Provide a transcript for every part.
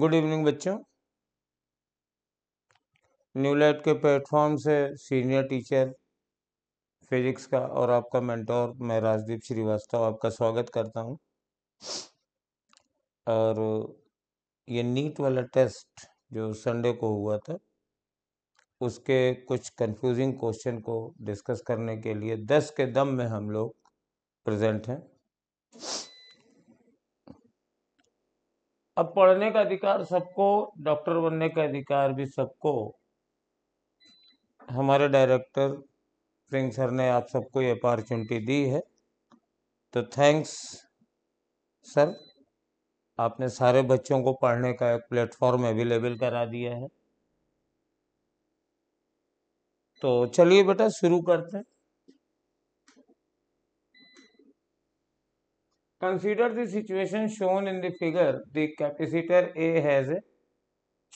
Good evening बच्चों new light के platform से सीनियर टीचर फिजिक्स का और आपका मेंटोर मैं राजदीप श्रीवास्तव आपका स्वागत करता हूं और ये नीट वाला टेस्ट जो संडे को हुआ था उसके कुछ कंफ्यूजिंग क्वेश्चन को डिस्कस करने के लिए दस के दम में हम लोग प्रेजेंट हैं अब पढ़ने का अधिकार सबको डॉक्टर बनने का अधिकार भी सबको हमारे डायरेक्टर सिंह सर ने आप सबको ये अपॉर्चुनिटी दी है तो थैंक्स सर आपने सारे बच्चों को पढ़ने का एक प्लेटफॉर्म अवेलेबल करा दिया है तो चलिए बेटा शुरू करते हैं consider the shown in the figure the capacitor A has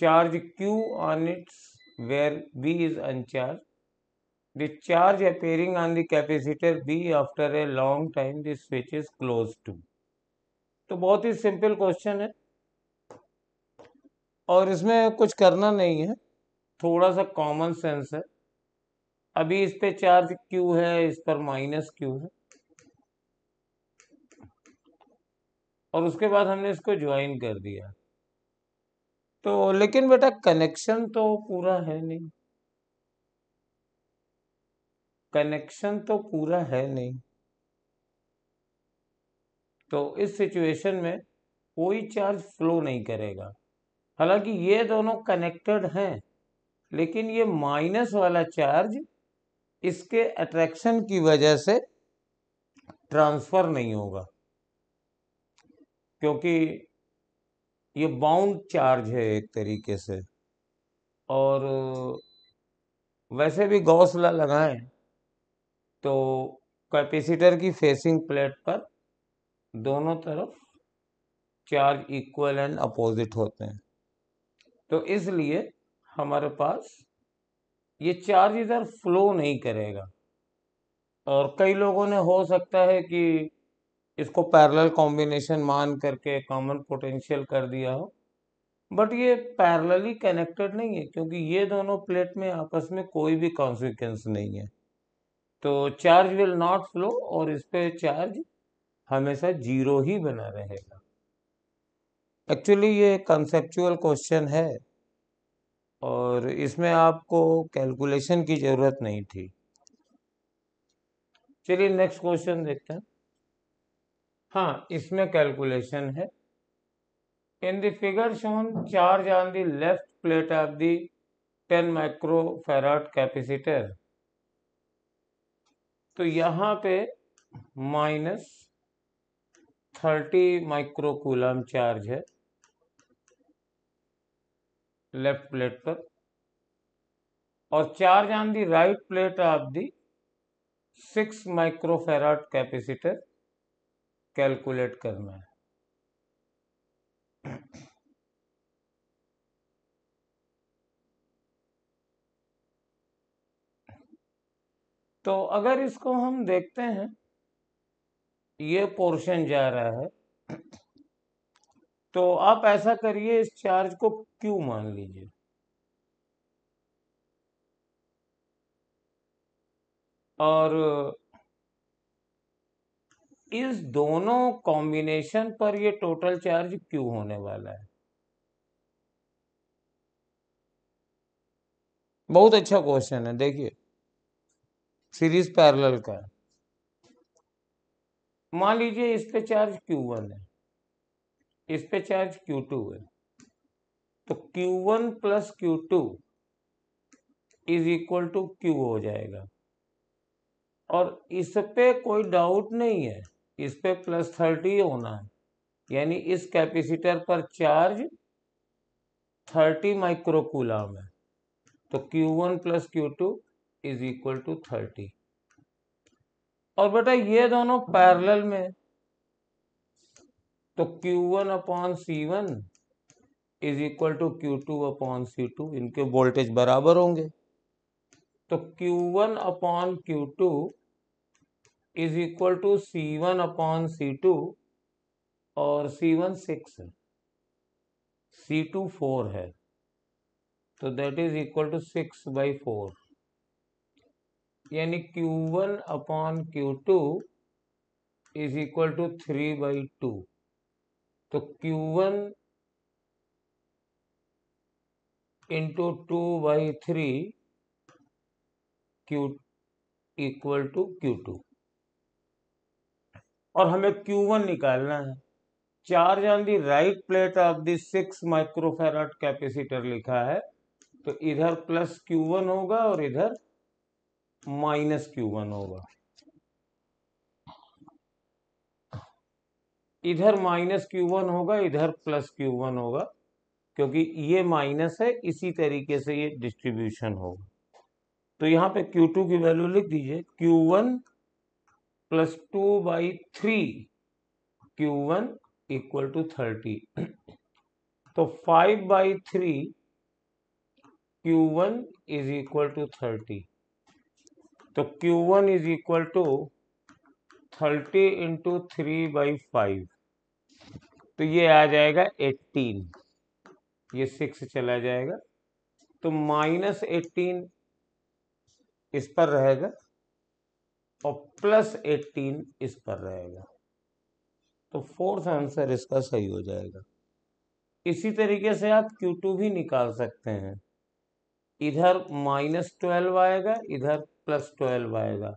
charge Q on its where B is uncharged the charge appearing on the capacitor B after a long time this switch is close to तो बहुत ही simple question है और इसमें कुछ करना नहीं है थोड़ा सा कॉमन सेंस है अभी इस पे चार्ज क्यू है इस पर माइनस क्यू है और उसके बाद हमने इसको ज्वाइन कर दिया तो लेकिन बेटा कनेक्शन तो पूरा है नहीं कनेक्शन तो पूरा है नहीं तो इस सिचुएशन में कोई चार्ज फ्लो नहीं करेगा हालांकि ये दोनों कनेक्टेड हैं लेकिन ये माइनस वाला चार्ज इसके अट्रैक्शन की वजह से ट्रांसफ़र नहीं होगा क्योंकि ये बाउंड चार्ज है एक तरीके से और वैसे भी गौसला लगाएं तो कैपेसिटर की फेसिंग प्लेट पर दोनों तरफ चार्ज इक्वल एंड अपोजिट होते हैं तो इसलिए हमारे पास ये चार्ज इधर फ्लो नहीं करेगा और कई लोगों ने हो सकता है कि इसको पैरेलल कॉम्बिनेशन मान करके कॉमन पोटेंशियल कर दिया हो बट ये पैरेलली कनेक्टेड नहीं है क्योंकि ये दोनों प्लेट में आपस में कोई भी कॉन्सिक्वेंस नहीं है तो चार्ज विल नॉट फ्लो और इस पर चार्ज हमेशा जीरो ही बना रहेगा एक्चुअली ये कंसेप्चुअल क्वेश्चन है और इसमें आपको कैलकुलेशन की ज़रूरत नहीं थी चलिए नेक्स्ट क्वेश्चन देखते हैं हाँ इसमें कैलकुलेशन है in the figure shown charge on the left plate of the 10 farad capacitor तो यहाँ पे माइनस 30 माइक्रोकूलम चार्ज है लेफ्ट प्लेट पर और charge on the right plate of the six farad capacitor calculate करना है तो अगर इसको हम देखते हैं ये पोर्शन जा रहा है तो आप ऐसा करिए इस चार्ज को क्यू मान लीजिए और इस दोनों कॉम्बिनेशन पर ये टोटल चार्ज क्यू होने वाला है बहुत अच्छा क्वेश्चन है देखिए सीरीज पैरेलल का मान लीजिए इस पे चार्ज Q1 है इस पे चार्ज Q2 है तो Q1 plus Q two is equal to Q हो जाएगा और इस पे कोई डाउट नहीं है इस पर प्लस थर्टी होना है यानी इस कैपेसिटर पर चार्ज थर्टी माइक्रोकूलाम है तो Q one plus Q two is equal to thirty और बेटा ये दोनों पैरेलल में तो Q one upon C one is equal to Q two upon C two इनके वोल्टेज बराबर होंगे तो Q one upon Q two is equal to C one upon C two और सी वन सिक्स है सी to four है तो that is equal to six by four यानी Q one upon Q two is equal to three by two तो Q one into two by three Q equal to Q two और हमें Q1 निकालना है charge on the right plate of the six microfarad capacitor लिखा है तो इधर plus Q1 होगा और इधर माइनस Q1 होगा इधर माइनस Q1 होगा इधर प्लस Q1 होगा क्योंकि ये माइनस है इसी तरीके से ये डिस्ट्रीब्यूशन होगा तो यहाँ पे Q2 की वैल्यू लिख दीजिए Q1 plus two by three Q one equal to thirty तो five by three Q one is equal to thirty तो Q one is equal to thirty into three by five तो ये आ जाएगा eighteen ये six चला जाएगा तो minus eighteen इस पर रहेगा और प्लस एटीन इस पर रहेगा तो फोर्थ आंसर इसका सही हो जाएगा इसी तरीके से आप Q2 भी निकाल सकते हैं इधर माइनस ट्वेल्व आएगा इधर प्लस ट्वेल्व आएगा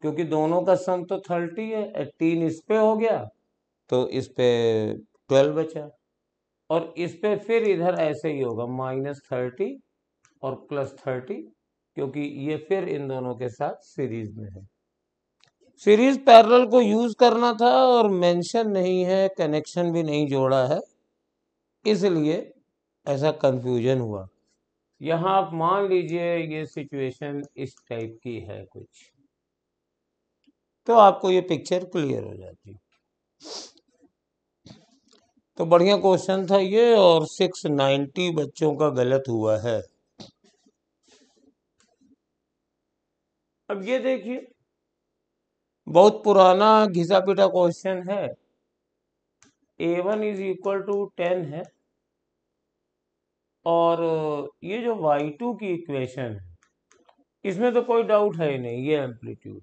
क्योंकि दोनों का सम तो थर्टी है एटीन इस पे हो गया तो इस पे ट्वेल्व बचा और इस पे फिर इधर ऐसे ही होगा माइनस थर्टी और प्लस थर्टी क्योंकि ये फिर इन दोनों के साथ सीरीज में है सीरीज पैरेलल को यूज करना था और मेंशन नहीं है कनेक्शन भी नहीं जोड़ा है इसलिए ऐसा कंफ्यूजन हुआ यहाँ आप मान लीजिए ये सिचुएशन इस टाइप की है कुछ तो आपको ये पिक्चर क्लियर हो जाती तो बढ़िया क्वेश्चन था ये और 690 बच्चों का गलत हुआ है अब ये देखिए बहुत पुराना घिसा पिटा क्वेश्चन है A one is equal to ten है और ये जो वाई टू की इक्वेशन है इसमें तो कोई डाउट है ही नहीं ये एम्पलीट्यूड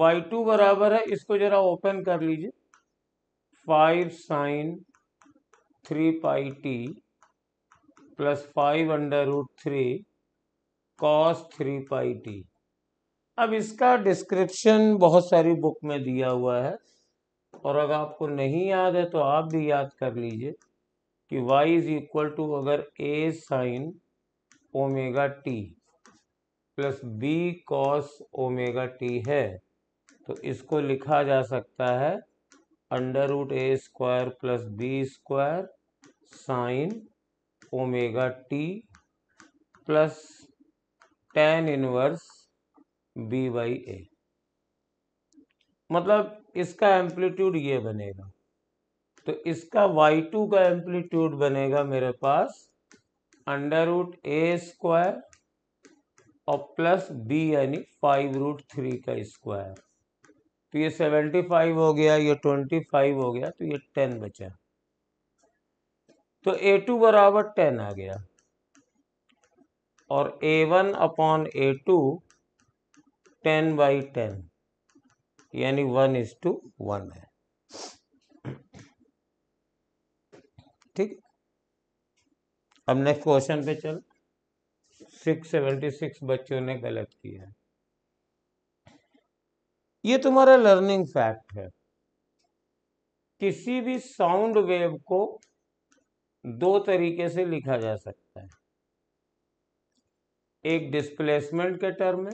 वाई टू बराबर है इसको जरा ओपन कर लीजिए five sine three pi t plus five under root three cos three pi t अब इसका डिस्क्रिप्शन बहुत सारी बुक में दिया हुआ है और अगर आपको नहीं याद है तो आप भी याद कर लीजिए कि y इज इक्वल टू अगर a sine omega t plus b cos omega t है तो इसको लिखा जा सकता है under root A square plus B square sine omega t plus tan inverse B by A मतलब इसका एम्पलीट्यूड ये बनेगा तो इसका वाई टू का एम्पलीट्यूड बनेगा मेरे पास अंडर रूट ए स्क्वायर और प्लस बी यानी फाइव रूट थ्री का स्क्वायर तो ये सेवेंटी फाइव हो गया ये ट्वेंटी फाइव हो गया तो ये टेन बचा तो ए टू बराबर टेन आ गया और A one upon A two ten by ten यानी वन इज टू वन है ठीक अब नेक्स्ट क्वेश्चन पे चल सिक्स सेवेंटी सिक्स बच्चों ने गलत किया ये तुम्हारा लर्निंग फैक्ट है किसी भी साउंड वेव को दो तरीके से लिखा जा सकता है एक डिस्प्लेसमेंट के टर्म में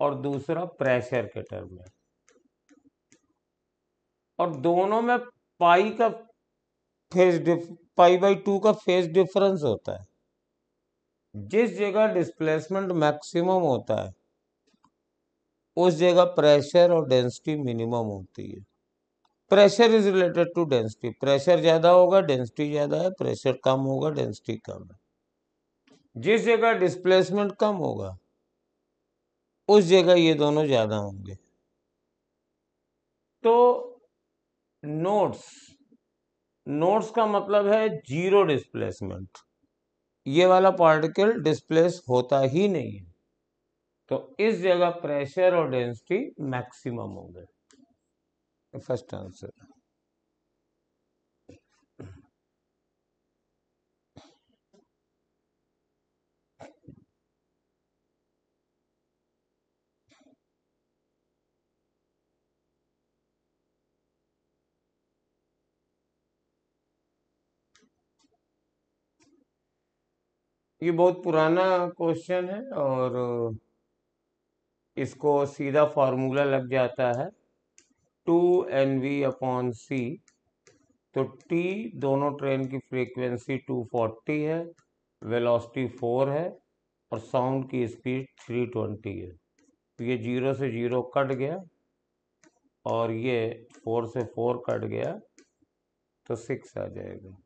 और दूसरा प्रेशर के टर्म में और दोनों में पाई का फेज पाई बाई टू का फेज डिफरेंस होता है जिस जगह डिस्प्लेसमेंट मैक्सिमम होता है उस जगह प्रेशर और डेंसिटी मिनिमम होती है pressure is related to density pressure ज़्यादा होगा डेंसिटी ज़्यादा है प्रेशर कम होगा डेंसिटी कम है जिस जगह डिस्प्लेसमेंट कम होगा उस जगह ये दोनों ज़्यादा होंगे तो नोट्स नोट्स का मतलब है जीरो डिस्प्लेसमेंट ये वाला पार्टिकल डिस्प्लेस होता ही नहीं है तो इस जगह प्रेशर और डेंसिटी मैक्सिमम होंगे फर्स्ट आंसर ये बहुत पुराना क्वेश्चन है और इसको सीधा फार्मूला लग जाता है two N V upon C तो टी दोनों ट्रेन की फ्रीक्वेंसी फोर्टी है वेलोसिटी फोर है और साउंड की स्पीड थ्री ट्वेंटी है तो ये जीरो से जीरो कट गया और ये फोर से फोर कट गया तो सिक्स आ जाएगा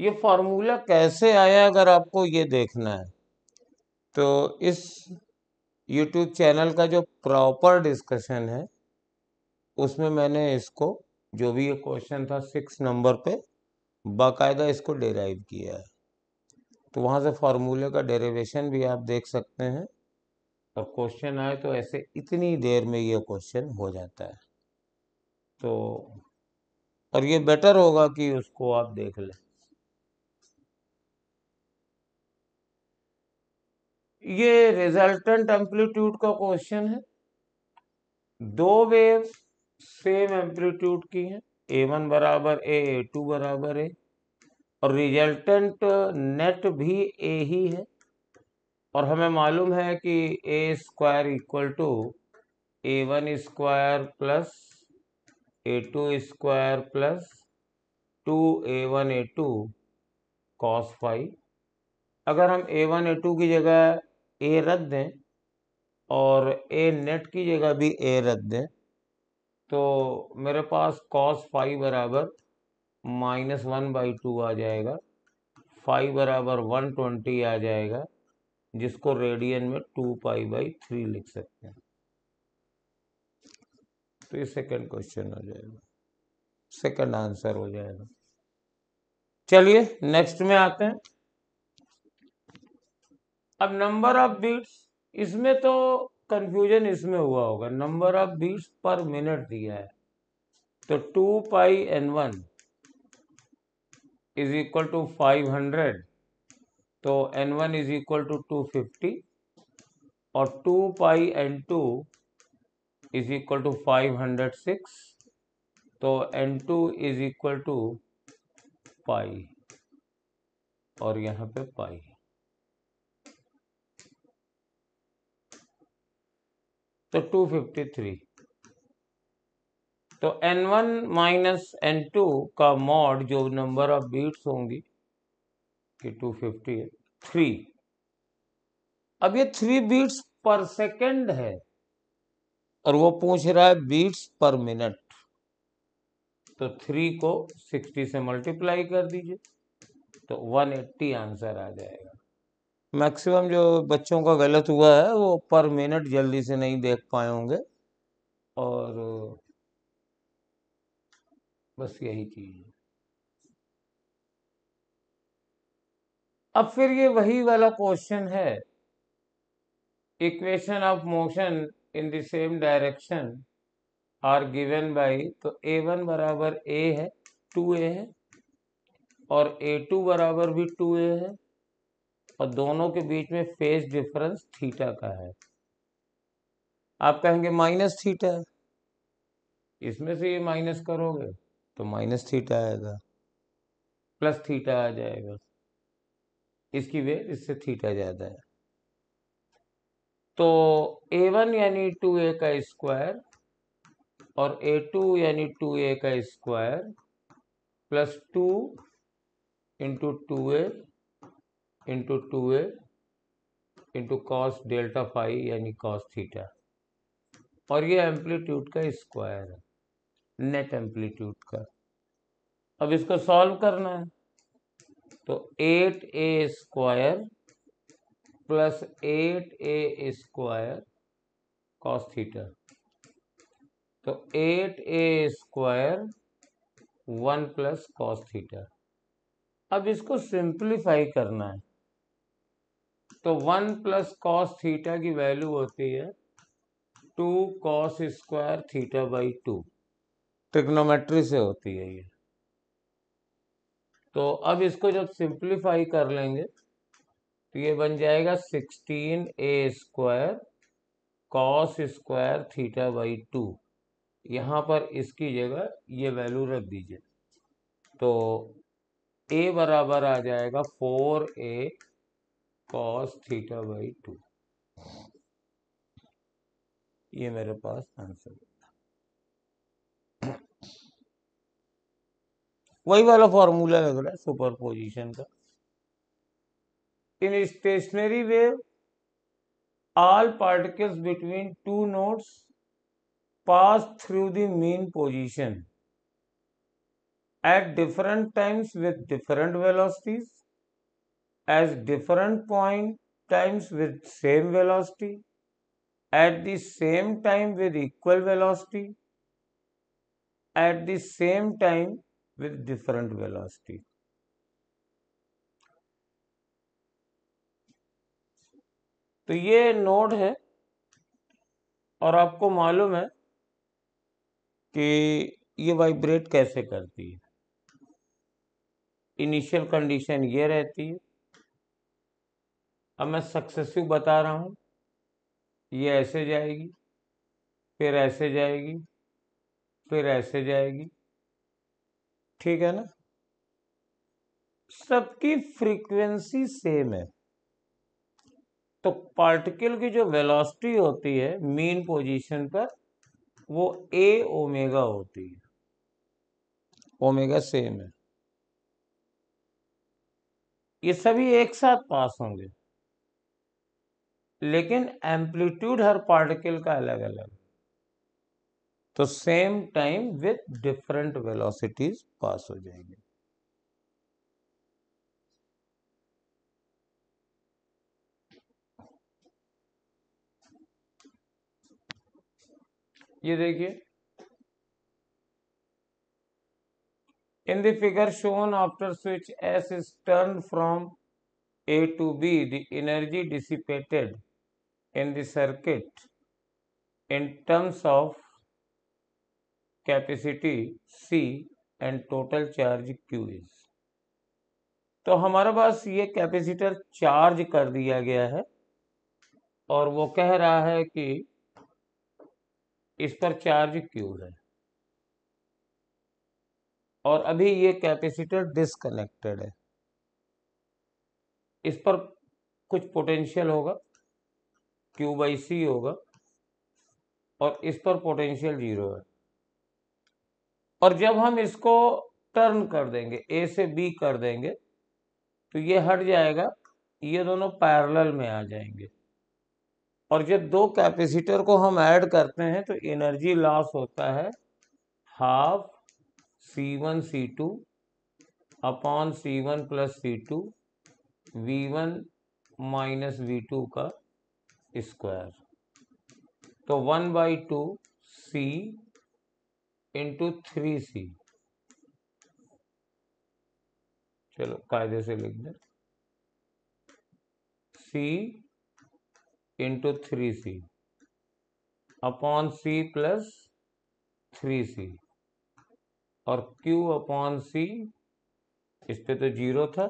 ये फार्मूला कैसे आया अगर आपको ये देखना है तो इस यूट्यूब चैनल का जो प्रॉपर डिस्कशन है उसमें मैंने इसको जो भी ये क्वेश्चन था सिक्स नंबर पे बाकायदा इसको डेराइव किया है तो वहाँ से फार्मूले का डेरिवेशन भी आप देख सकते हैं और क्वेश्चन आए तो ऐसे इतनी देर में ये क्वेश्चन हो जाता है तो और ये बेटर होगा कि उसको आप देख लें ये रिजल्टेंट एम्पलीट्यूड का क्वेश्चन है दो वेव सेम एम्पलीट्यूड की हैं ए वन बराबर ए ए टू बराबर ए और रिजल्टेंट नेट भी ए ही है और हमें मालूम है कि A square equal to A one square plus A two square plus two A one A two cos phi अगर हम ए वन ए टू की जगह ए रख दें और ए नेट की जगह भी ए रख दें तो मेरे पास कॉस फाइव बराबर माइनस वन बाई टू आ जाएगा फाइव बराबर वन ट्वेंटी आ जाएगा जिसको रेडियन में टू पाई बाई थ्री लिख सकते हैं तो ये सेकंड क्वेश्चन हो जाएगा सेकंड आंसर हो जाएगा चलिए नेक्स्ट में आते हैं अब नंबर ऑफ बीट्स इसमें तो कंफ्यूजन इसमें हुआ होगा number of beats per minute दिया है तो two pi N one is equal to five hundred तो N one is equal to two fifty और two pi N two is equal to five hundred six तो N two is equal to pi और यहाँ पे pi तो 253 तो N one minus N two का mod जो नंबर ऑफ बीट्स होंगी कि 250 फिफ्टी थ्री अब ये थ्री बीट्स पर सेकंड है और वो पूछ रहा है बीट्स पर मिनट तो थ्री को सिक्सटी से मल्टीप्लाई कर दीजिए तो वन एट्टी आंसर आ जाएगा मैक्सिमम जो बच्चों का गलत हुआ है वो पर मिनट जल्दी से नहीं देख पाए होंगे और बस यही चीज़ है अब फिर ये वही वाला क्वेश्चन है equation of motion in the same direction are given by तो ए वन बराबर ए है टू ए है और ए टू बराबर भी टू ए है और दोनों के बीच में फेज डिफरेंस थीटा का है आप कहेंगे माइनस थीटा इसमें से ये माइनस करोगे तो माइनस थीटा आएगा प्लस थीटा आ जाएगा इसकी वे इससे थीटा ज़्यादा है तो ए वन यानी टू ए का स्क्वायर और ए टू यानी टू ए का square plus two into two A into two A into cos delta phi यानी कॉस थीटा और ये एम्पलीट्यूड का स्क्वायर है नेट एम्पलीट्यूड का अब इसको सॉल्व करना है तो eight A square plus eight A square cos theta तो eight A square one plus cos theta अब इसको सिंप्लीफाई करना है तो वन प्लस कॉस थीटा की वैल्यू होती है two cos square theta by two trigonometry से होती है ये तो अब इसको जब सिंप्लीफाई कर लेंगे तो ये बन जाएगा sixteen A square cos square theta by two यहाँ पर इसकी जगह ये वैल्यू रख दीजिए तो ए बराबर आ जाएगा four A cos theta by two ये मेरे पास आंसर वही वाला फॉर्मूला लग रहा है सुपर पोजिशन का in stationary wave all particles between two nodes pass through the mean position at different times with different velocities as different point times with same velocity at the same time with equal velocity at the same time with different velocity. तो ये node है और आपको मालूम है कि ये vibrate कैसे करती है इनिशियल कंडीशन ये रहती है अब मैं सक्सेसिव बता रहा हूँ ये ऐसे जाएगी फिर ऐसे जाएगी फिर ऐसे जाएगी ठीक है ना सबकी फ्रीक्वेंसी सेम है तो पार्टिकल की जो वेलोसिटी होती है मीन पोजीशन पर वो ए ओमेगा होती है ओमेगा सेम है ये सभी एक साथ पास होंगे लेकिन एम्पलीट्यूड हर पार्टिकल का अलग अलग तो same time with different velocities pass हो जाएंगे ये देखिए in the figure shown after switch S is turn from A to B the energy dissipated in the circuit in terms of capacity C and total charge Q is तो हमारे पास ये capacitor charge कर दिया गया है और वो कह रहा है कि इस पर चार्ज क्यू है और अभी ये कैपेसिटर डिसकनेक्टेड है इस पर कुछ पोटेंशियल होगा क्यू बाई सी होगा और इस पर पोटेंशियल जीरो है और जब हम इसको टर्न कर देंगे ए से बी कर देंगे तो ये हट जाएगा ये दोनों पैरेलल में आ जाएंगे और जब दो कैपेसिटर को हम ऐड करते हैं तो एनर्जी लॉस होता है half C one C two upon C one plus C two V one minus V two का स्क्वायर तो one by two C into three C चलो कायदे से लिख दें C into three C upon C plus three C और Q upon C इस पे तो जीरो था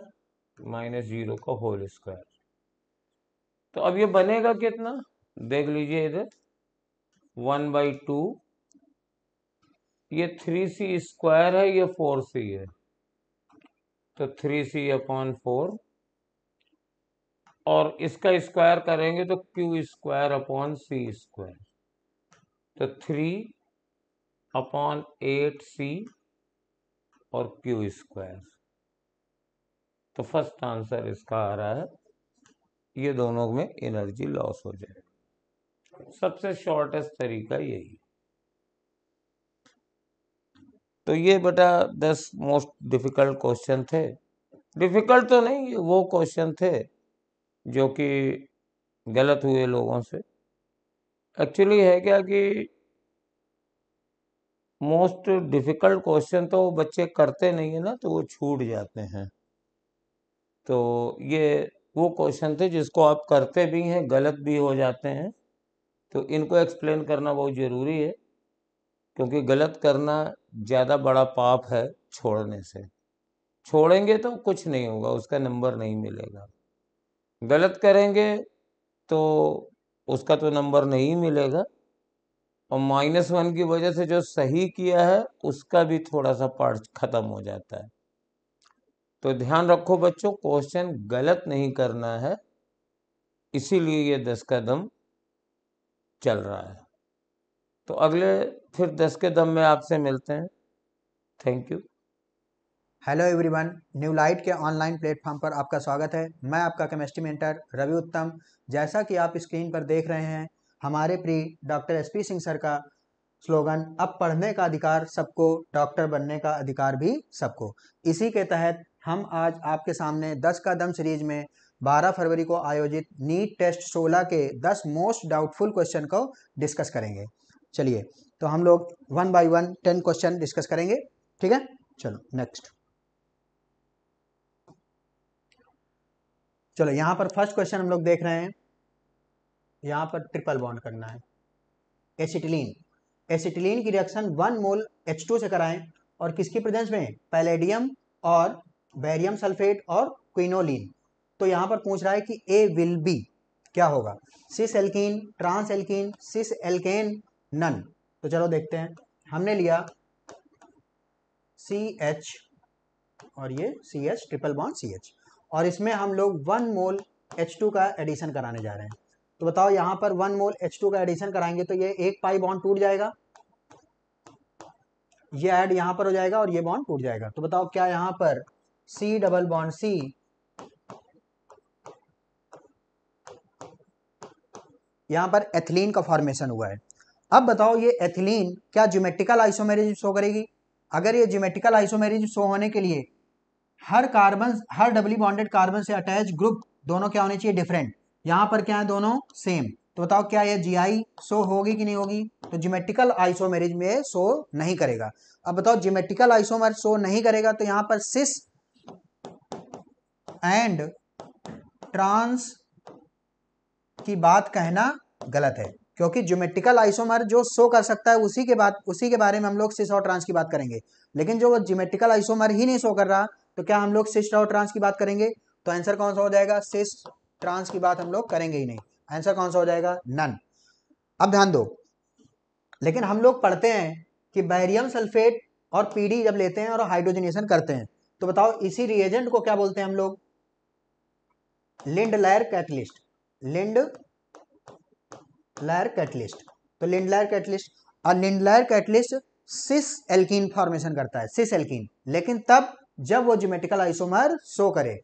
माइनस जीरो का होल स्क्वायर तो अब ये बनेगा कितना देख लीजिए इधर वन बाई टू ये थ्री सी स्क्वायर है ये फोर सी है तो थ्री सी अपॉन फोर और इसका स्क्वायर करेंगे तो Q square upon C square तो थ्री अपॉन एट सी और क्यू स्क्वायर तो फर्स्ट आंसर इसका आ रहा है ये दोनों में एनर्जी लॉस हो जाए सबसे शॉर्टेस्ट तरीका यही तो ये बेटा दस मोस्ट डिफिकल्ट क्वेश्चन थे डिफिकल्ट तो नहीं वो क्वेश्चन थे जो कि गलत हुए लोगों से एक्चुअली है क्या कि मोस्ट डिफिकल्ट क्वेश्चन तो बच्चे करते नहीं है ना तो वो छूट जाते हैं तो ये वो क्वेश्चन थे जिसको आप करते भी हैं गलत भी हो जाते हैं तो इनको एक्सप्लेन करना बहुत ज़रूरी है क्योंकि गलत करना ज़्यादा बड़ा पाप है छोड़ने से छोड़ेंगे तो कुछ नहीं होगा उसका नंबर नहीं मिलेगा गलत करेंगे तो उसका तो नंबर नहीं मिलेगा और माइनस वन की वजह से जो सही किया है उसका भी थोड़ा सा पार्ट ख़त्म हो जाता है तो ध्यान रखो बच्चों क्वेश्चन गलत नहीं करना है इसीलिए ये दस का दम चल रहा है तो अगले फिर दस के दम में आपसे मिलते हैं thank you hello everyone new light के ऑनलाइन प्लेटफॉर्म पर आपका स्वागत है मैं आपका केमिस्ट्री मेंटर रवि उत्तम जैसा कि आप स्क्रीन पर देख रहे हैं हमारे pre doctor S P Singh sir का स्लोगन अब पढ़ने का अधिकार सबको डॉक्टर बनने का अधिकार भी सबको इसी के तहत हम आज आपके सामने दस का दम सीरीज में 12 फरवरी को आयोजित नीट टेस्ट 16 के 10 मोस्ट डाउटफुल क्वेश्चन को डिस्कस करेंगे चलिए तो हम लोग one by one ten question discuss करेंगे ठीक है चलो नेक्स्ट चलो यहाँ पर फर्स्ट क्वेश्चन हम लोग देख रहे हैं यहाँ पर ट्रिपल बॉन्ड करना है एसिटिलीन एसिटिलीन की रिएक्शन वन मोल H2 से कराएं और किसकी प्रेजेंस में पैलेडियम और बैरियम सल्फेट और क्विनोलिन तो यहाँ पर पूछ रहा है कि ए विल बी क्या होगा cis alkene trans alkene cis alkane none तो चलो देखते हैं हमने लिया सी एच और ये C H triple bond C H और इसमें हम लोग वन मोल एच टू का एडिशन कराने जा रहे हैं तो बताओ यहाँ पर वन मोल एच टू का एडिशन कराएंगे तो ये एक पाई बॉन्ड टूट जाएगा ये ऐड यहाँ पर हो जाएगा और ये बॉन्ड टूट जाएगा तो बताओ क्या यहाँ पर C डबल बॉन्ड सी यहां पर एथिलीन का फॉर्मेशन हुआ है अब बताओ ये एथिलीन क्या ज्योमेट्रिकल आइसोमेरिज शो करेगी अगर ये ज्योमेट्रिकल आइसोमेरिज शो होने के लिए हर कार्बन हर डबली बॉन्डेड कार्बन से अटैच ग्रुप दोनों क्या होने चाहिए डिफरेंट यहां पर क्या है दोनों सेम तो बताओ क्या ये जी आई शो होगी कि नहीं होगी तो ज्योमेटिकल आइसोमेरिज में शो नहीं करेगा अब बताओ जिमेट्रिकल आइसोमर शो नहीं करेगा तो यहां पर सिस एंड ट्रांस की बात कहना गलत है क्योंकि ज्योमेट्रिकल आइसोमर जो शो कर सकता है उसी के बाद उसी के बारे में हम लोग सिस और ट्रांस की बात करेंगे लेकिन जो ज्योमेट्रिकल आइसोमर ही नहीं शो कर रहा तो क्या हम लोग सिस और ट्रांस की बात करेंगे तो आंसर कौन सा हो जाएगा सिस ट्रांस की बात हम लोग करेंगे ही नहीं आंसर कौन सा हो जाएगा नन अब ध्यान दो लेकिन हम लोग पढ़ते हैं कि बैरियम सल्फेट और पीडी जब लेते हैं और हाइड्रोजनेशन करते हैं तो बताओ इसी रिएजेंट को क्या बोलते हैं हम लोग Lindlar catalyst Lindlar catalyst तो लिंड लायर कैटलिस्ट और Lindlar catalyst cis alkene formation करता है सिस एल्किन लेकिन तब जब वो जोमेटिकल आइसोमर शो करे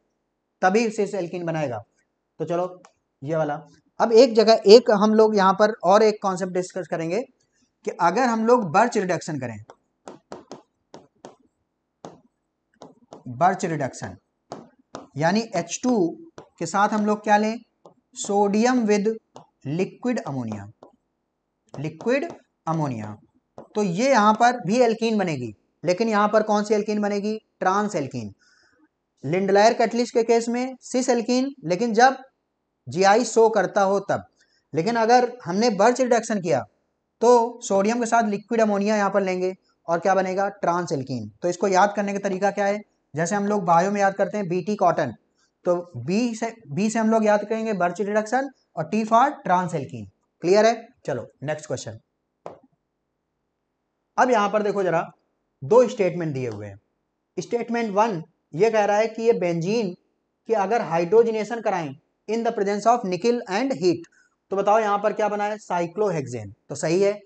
तभी सिस एल्किन बनाएगा तो चलो ये वाला अब एक जगह एक हम लोग यहाँ पर और एक कॉन्सेप्ट डिस्कस करेंगे कि अगर हम लोग बर्च रिडक्शन करें बर्च रिडक्शन यानी H2 के साथ हम लोग क्या लें sodium with liquid ammonia liquid ammonia तो ये यहां पर भी एल्कीन बनेगी लेकिन यहां पर कौन सी एल्कीन बनेगी ट्रांस एल्कीन लिंडलायर कैटलिस्ट के केस में सिस एल्कीन लेकिन जब जीआई शो करता हो तब लेकिन अगर हमने बर्च रिडक्शन किया तो सोडियम के साथ लिक्विड अमोनिया यहां पर लेंगे और क्या बनेगा ट्रांस एल्कीन तो इसको याद करने का तरीका क्या है जैसे हम लोग बायो में याद करते हैं बीटी कॉटन तो बी से बी से हम लोग याद करेंगे बर्च रिडक्शन और टी फॉर ट्रांसएल्किन क्लियर है चलो नेक्स्ट क्वेश्चन अब यहां पर देखो जरा दो स्टेटमेंट दिए हुए हैं स्टेटमेंट वन ये कह रहा है कि ये बेंजीन कि अगर हाइड्रोजनेशन कराएं in the presence of nickel and heat तो बताओ यहां पर क्या बना है साइक्लोहेक्सेन तो सही है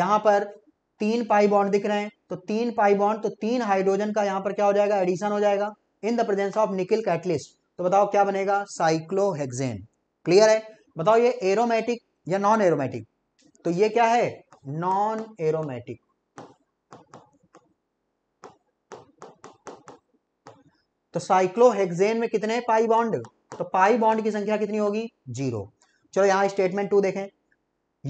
यहां पर तीन पाई बॉन्ड दिख रहे हैं तो तीन पाई बॉन्ड तो तीन हाइड्रोजन का यहां पर क्या हो जाएगा एडिशन हो जाएगा in the presence of nickel catalyst तो बताओ क्या बनेगा साइक्लोहेक्सेन क्लियर है बताओ ये एरोमेटिक या नॉन एरोमेटिक तो ये क्या है नॉन एरोमेटिक तो साइक्लोहेक्सेन में कितने पाई बॉन्ड तो पाई बॉन्ड की संख्या कितनी होगी जीरो चलो यहां स्टेटमेंट टू देखें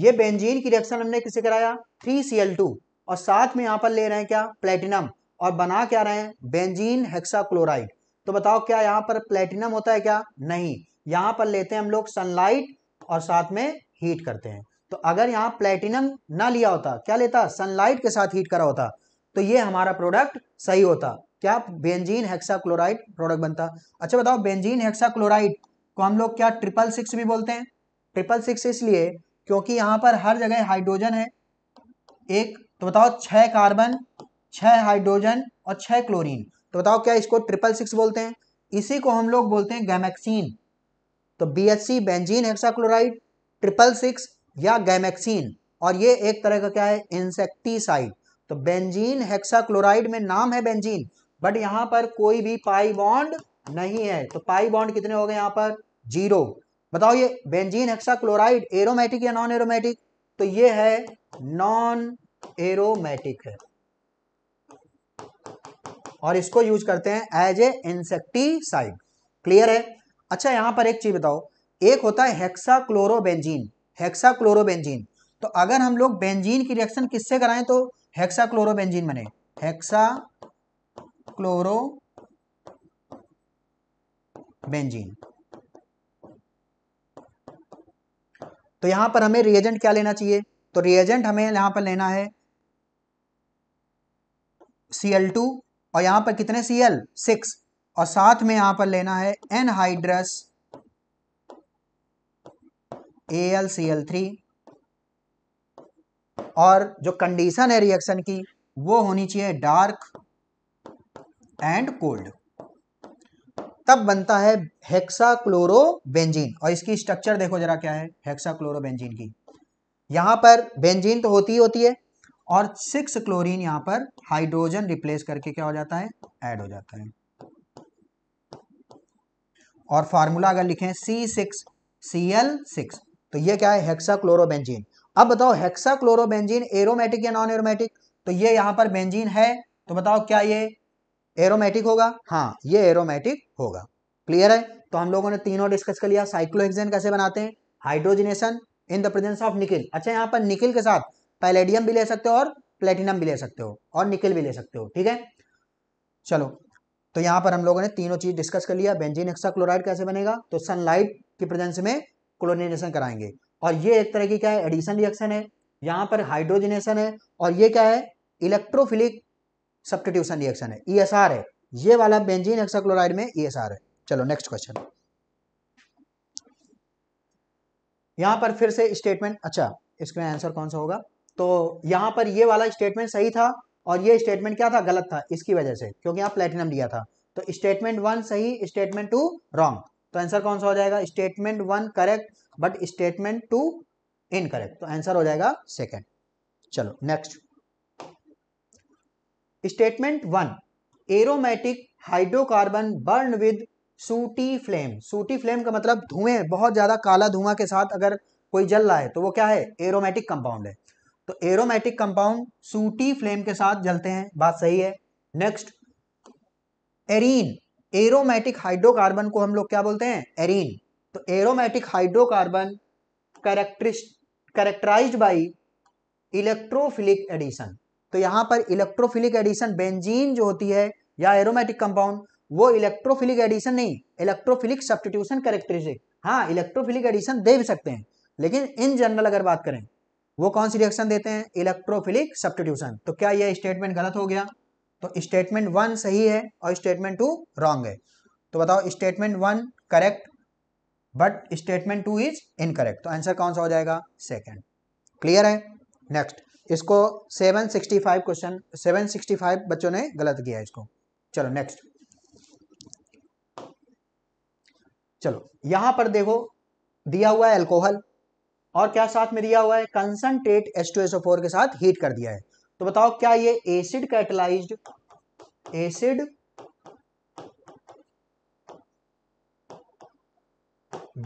ये बेंजीन की रिएक्शन हमने किसे कराया थ्री सी एल टू और साथ में यहां पर ले रहे हैं क्या प्लेटिनम और बना क्या रहे हैं बेंजीन हेक्साक्लोराइड तो बताओ क्या यहाँ पर प्लेटिनम होता है क्या नहीं यहाँ पर लेते हैं हम लोग सनलाइट और साथ में हीट करते हैं तो अगर यहाँ प्लेटिनम ना लिया होता क्या लेता सनलाइट के साथ हीट करा होता तो ये हमारा प्रोडक्ट सही होता क्या बेंजीन हेक्साक्लोराइड प्रोडक्ट बनता अच्छा बताओ बेंजीन हेक्साक्लोराइड को हम लोग क्या ट्रिपल सिक्स भी बोलते हैं ट्रिपल सिक्स इसलिए क्योंकि यहाँ पर हर जगह हाइड्रोजन है एक तो बताओ छः कार्बन छः हाइड्रोजन और छः क्लोरीन तो बताओ क्या इसको ट्रिपल सिक्स बोलते हैं इसी को हम लोग बोलते हैं गैमेक्सीन तो B H C benzene hexachloride triple six या गैमेक्सीन और ये एक तरह का क्या है इंसेक्टीसाइड तो बेंजीन हेक्साक्लोराइड में नाम है बेंजीन बट यहाँ पर कोई भी पाई बॉन्ड नहीं है तो पाई बॉन्ड कितने हो गए यहाँ पर जीरो बताओ ये बेंजीन हेक्साक्लोराइड एरोमेटिक या नॉन एरोमेटिक तो ये है नॉन एरोमेटिक है और इसको यूज करते हैं एज ए इंसेक्टीसाइड क्लियर है अच्छा यहाँ पर एक चीज बताओ एक होता है हेक्साक्लोरोबेंजीन हेक्साक्लोरोबेंजीन तो अगर हम लोग बेंजीन की रिएक्शन किससे कराएं तो हेक्साक्लोरोबेंजीन बने हेक्सा क्लोरो बेंजीन तो यहां पर हमें रिएजेंट क्या लेना चाहिए तो रिएजेंट हमें यहां पर लेना है टू और यहां पर कितने सी एल सिक्स और साथ में यहां पर लेना है anhydrous A L C L three और जो कंडीशन है रिएक्शन की वो होनी चाहिए डार्क एंड कोल्ड तब बनता है हेक्साक्लोरोबेंजीन और इसकी स्ट्रक्चर देखो जरा क्या है हेक्साक्लोरोबेंजीन की यहां पर बेंजीन तो होती ही होती है और सिक्स क्लोरीन यहां पर हाइड्रोजन रिप्लेस करके क्या हो जाता है ऐड हो जाता है और फार्मूला अगर लिखें C six C L six तो ये क्या है हेक्सा क्लोरोबेंजीन अब बताओ हेक्सा क्लोरोबेंजीन एरोमेटिक या नॉन एरोमेटिक तो ये यहां पर बेंजीन है तो बताओ क्या ये एरोमेटिक होगा हाँ ये एरोमेटिक होगा क्लियर है तो हम लोगों ने तीनों डिस्कस कर लिया साइक्लोहेक्सेन कैसे बनाते हैं hydrogenation in the presence of nickel अच्छा यहाँ पर निकिल के साथ पैलेडियम भी ले सकते हो और प्लेटिनम भी ले सकते हो और निकल भी ले सकते हो ठीक है चलो तो यहाँ पर हम लोगों ने तीनों चीज डिस्कस कर लिया बेंजीन एक्सा क्लोराइड कैसे बनेगा तो सनलाइट की प्रेजेंस में क्लोरिनेशन कराएंगे और ये एक तरह की क्या है एडिशन रिएक्शन है यहाँ पर हाइड्रोजिनेशन है और ये क्या है इलेक्ट्रोफिलिक सब्टिट्यूशन रिएक्शन है ई e है ये वाला बेंजीन एक्साक्लोराइड में ई e है चलो नेक्स्ट क्वेश्चन यहाँ पर फिर से स्टेटमेंट अच्छा इसका आंसर कौन सा होगा तो यहाँ पर ये वाला स्टेटमेंट सही था और ये स्टेटमेंट क्या था गलत था इसकी वजह से क्योंकि यहां प्लेटिनम लिया था तो स्टेटमेंट वन सही स्टेटमेंट टू रॉन्ग तो आंसर कौन सा हो जाएगा statement one correct but statement two incorrect तो आंसर हो जाएगा सेकेंड चलो next statement one aromatic hydrocarbon burn with sooty flame sooty flame का मतलब धुएं बहुत ज्यादा काला धुआं के साथ अगर कोई जल रहा है तो वो क्या है एरोमेटिक कंपाउंड है तो एरोमेटिक कंपाउंड सूटी फ्लेम के साथ जलते हैं बात सही है नेक्स्ट एरीन एरोमेटिक हाइड्रोकार्बन को हम लोग क्या बोलते हैं एरीन तो aromatic hydrocarbon characterise by electrophilic addition तो यहां पर इलेक्ट्रोफिलिक एडिशन बेंजीन जो होती है या एरोमेटिक कंपाउंड वो इलेक्ट्रोफिलिक एडिशन नहीं इलेक्ट्रोफिलिक सब्सटीट्यूशन करेक्टरिस्टिक हाँ इलेक्ट्रोफिलिक एडिशन दे भी सकते हैं लेकिन इन जनरल अगर बात करें वो कौन सी रिएक्शन देते हैं इलेक्ट्रोफिलिक सब्सटीट्यूशन तो क्या यह स्टेटमेंट गलत हो गया तो स्टेटमेंट वन सही है और स्टेटमेंट टू रॉन्ग है तो बताओ statement one correct but statement two is incorrect तो आंसर कौन सा हो जाएगा सेकेंड क्लियर है नेक्स्ट इसको 765 क्वेश्चन 765 बच्चों ने गलत किया इसको चलो नेक्स्ट चलो यहां पर देखो दिया हुआ है एल्कोहल और क्या साथ में दिया हुआ है concentrate S two SO four के साथ हीट कर दिया है तो बताओ क्या ये acid catalyse acid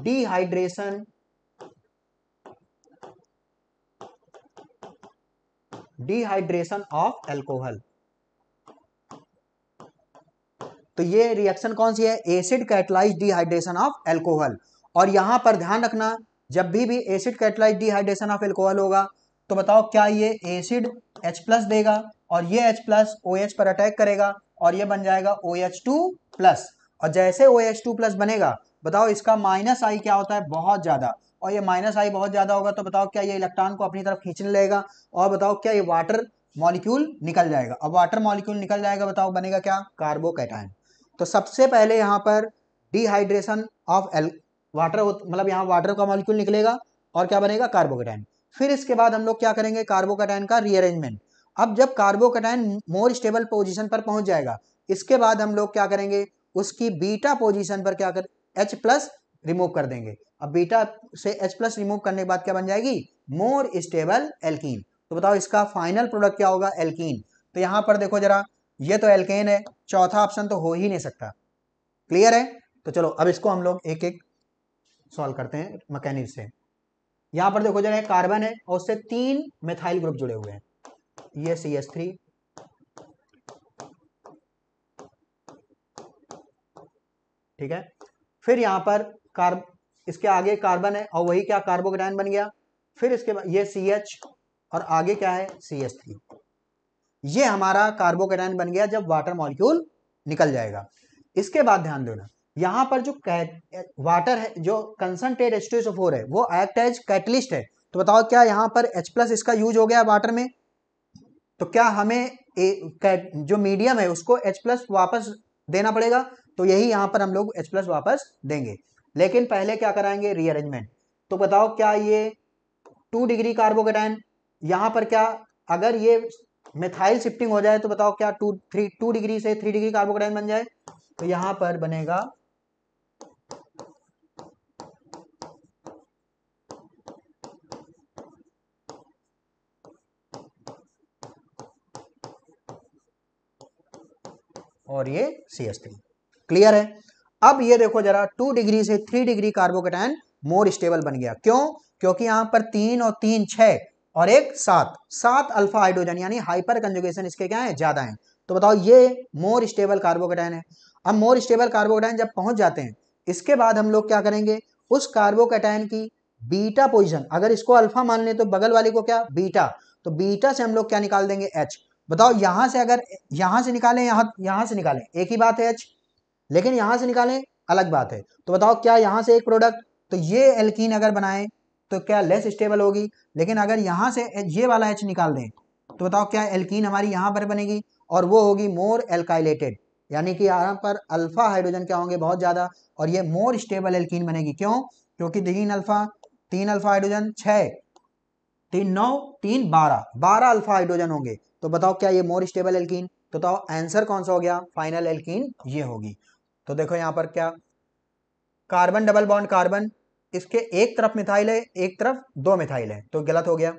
dehydration dehydration of alcohol तो ये रिएक्शन कौन सी है acid catalyse dehydration of alcohol और यहां पर ध्यान रखना जब भी भी acid catalyse dehydration of alcohol होगा तो बताओ क्या ये एसिड H प्लस देगा और ये H प्लस ओ OH पर अटैक करेगा और ये बन जाएगा ओ एच टू प्लस और जैसे ओ एच टू प्लस बनेगा बताओ इसका माइनस आई क्या होता है बहुत ज़्यादा और ये माइनस आई बहुत ज़्यादा होगा तो बताओ क्या ये इलेक्ट्रॉन को अपनी तरफ खींचने लगेगा और बताओ क्या ये वाटर मॉलिक्यूल निकल जाएगा अब वाटर मॉलिक्यूल निकल जाएगा बताओ बनेगा क्या कार्बोकैटायन तो सबसे पहले यहाँ पर डिहाइड्रेशन ऑफ वाटर मतलब यहाँ वाटर का मॉलिक्यूल निकलेगा और क्या बनेगा कार्बोकेटाइन फिर इसके बाद हम लोग क्या करेंगे कार्बोकेटाइन का रीअरेंजमेंट अब जब कार्बोकेटाइन मोर स्टेबल पोजिशन पर पहुंच जाएगा इसके बाद हम लोग क्या करेंगे उसकी बीटा पोजिशन पर क्या कर एच प्लस रिमूव कर देंगे अब बीटा से एच प्लस रिमूव करने के बाद क्या बन जाएगी मोर स्टेबल एल्कीन तो बताओ इसका फाइनल प्रोडक्ट क्या होगा एल्कीन तो यहां पर देखो जरा ये तो एल्केन है चौथा ऑप्शन तो हो ही नहीं सकता क्लियर है तो चलो अब इसको हम लोग एक एक सॉल्व करते हैं मैकेनिक से यहाँ पर देखो जरा कार्बन है और उससे तीन मिथाइल ग्रुप जुड़े हुए हैं ये सी एस थ्री ठीक है फिर यहाँ पर कार्ब इसके आगे कार्बन है और वही क्या कार्बोग्राइन बन गया फिर इसके बाद ये सी एच और आगे क्या है सी एस थ्री ये हमारा कार्बोग्राइन बन गया जब वाटर मॉलिक्यूल निकल जाएगा इसके बाद ध्यान देना यहाँ पर जो वाटर है जो कंसनट्रेट एच है वो एक्ट एज कैटलिस्ट है तो बताओ क्या यहाँ पर H प्लस इसका यूज हो गया वाटर में तो क्या हमें ए, जो मीडियम है उसको H प्लस वापस देना पड़ेगा तो यही यहाँ पर हम लोग H प्लस वापस देंगे लेकिन पहले क्या कराएंगे रीअरेंजमेंट तो बताओ क्या ये टू डिग्री कार्बोकेटाइन यहाँ पर क्या अगर ये मिथाइल शिफ्टिंग हो जाए तो बताओ क्या टू थ्री टू डिग्री से थ्री डिग्री कार्बोकेटाइन बन जाए तो यहाँ पर बनेगा और ये सी एस थ्री क्लियर है अब ये देखो जरा टू डिग्री से three degree carbocation more stable बन गया क्यों क्योंकि यहां पर तीन और तीन छः और एक सात सात अल्फा हाइड्रोजन यानी हाइपर कंजुगेशन इसके क्या है ज़्यादा है तो बताओ ये मोर स्टेबल कार्बोकेटाइन है अब मोर स्टेबल कार्बोकेटाइन जब पहुंच जाते हैं इसके बाद हम लोग क्या करेंगे उस कार्बोकेटाइन की बीटा पोजिशन अगर इसको अल्फा मान लें तो बगल वाले को क्या बीटा तो बीटा से हम लोग क्या निकाल देंगे एच बताओ यहां से अगर यहां से निकालें यहां यहां से निकालें एक ही बात है एच लेकिन यहां से निकालें अलग बात है तो बताओ क्या यहां से एक प्रोडक्ट तो ये एल्कीन अगर बनाएं तो क्या लेस स्टेबल होगी लेकिन अगर यहां से ये वाला एच निकाल दें तो बताओ क्या एल्कीन हमारी यहाँ पर बनेगी और वो होगी मोर एल्काइलेटेड यानी कि यहाँ पर अल्फा हाइड्रोजन क्या होंगे बहुत ज़्यादा और ये मोर स्टेबल एल्कीन बनेगी क्यों क्योंकि तीन अल्फा तीन अल्फा हाइड्रोजन छह तीन नौ तीन बारह बारह अल्फा हाइड्रोजन होंगे तो बताओ क्या ये मोर स्टेबल एल्कीन तो बताओ आंसर कौन सा हो गया फाइनल एल्कीन ये होगी तो देखो यहां पर क्या कार्बन डबल बॉन्ड कार्बन इसके एक तरफ मिथाइल है एक तरफ दो मिथाइल है तो गलत हो गया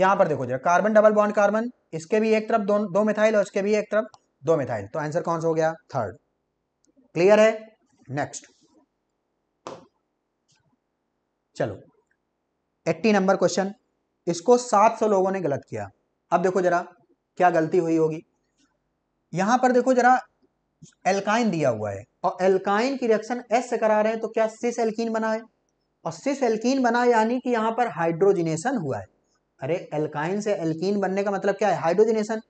यहां पर देखो जरा कार्बन डबल बॉन्ड कार्बन इसके भी एक तरफ दो दो मिथाइल और इसके भी एक तरफ दो मिथाइल तो आंसर कौन सा हो गया थर्ड क्लियर है नेक्स्ट चलो एट्टी नंबर क्वेश्चन इसको सात सौ लोगों ने गलत किया अब देखो जरा क्या गलती हुई होगी यहां पर देखो जरा एल्काइन दिया हुआ है और एल्काइन की रिएक्शन एस से करा रहे हैं तो क्या सिस एल्कीन बना है और सिस एल्कीन बना यानी कि यहां पर हाइड्रोजिनेशन हुआ है अरे एल्काइन से एल्कीन बनने का मतलब क्या है हाइड्रोजिनेशन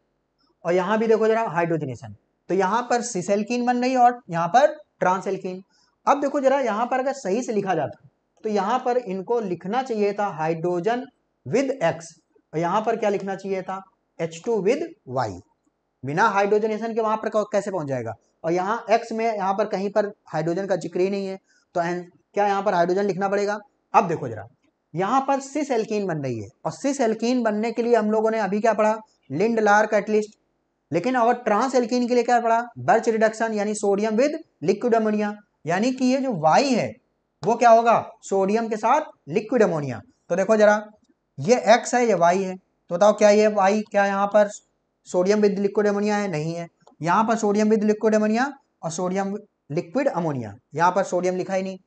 और यहां भी देखो जरा हाइड्रोजिनेशन तो यहां पर सिस एल्कीन बन रही और यहां पर ट्रांस एल्कीन अब देखो जरा यहां पर अगर सही से लिखा जाता तो यहां पर इनको लिखना चाहिए था हाइड्रोजन विद एक्स यहां पर क्या लिखना चाहिए था एच टू विद वाई बिना हाइड्रोजनेशन के वहां पर कैसे पहुंच जाएगा और यहाँ एक्स में यहाँ पर कहीं पर हाइड्रोजन का जिक्र ही नहीं है तो क्या यहाँ पर हाइड्रोजन लिखना पड़ेगा अब देखो जरा यहाँ पर सिस एल्कीन बन रही है और सिस एल्कीन बनने के लिए हम लोगों ने अभी क्या पढ़ा लिंड लार्क एटलीस्ट लेकिन और ट्रांस एल्कीन के लिए क्या पढ़ा बर्च रिडक्शन यानी सोडियम विद लिक्विड अमोनिया यानी कि ये जो वाई है वो क्या होगा सोडियम के साथ लिक्विड अमोनिया तो देखो जरा ये एक्स है ये वाई है तो बताओ क्या ये वाई क्या यहाँ पर सोडियम विद लिक्विड अमोनिया है नहीं है यहाँ पर सोडियम विद लिक्विड अमोनिया और सोडियम लिक्विड अमोनिया यहाँ पर सोडियम लिखा ही नहीं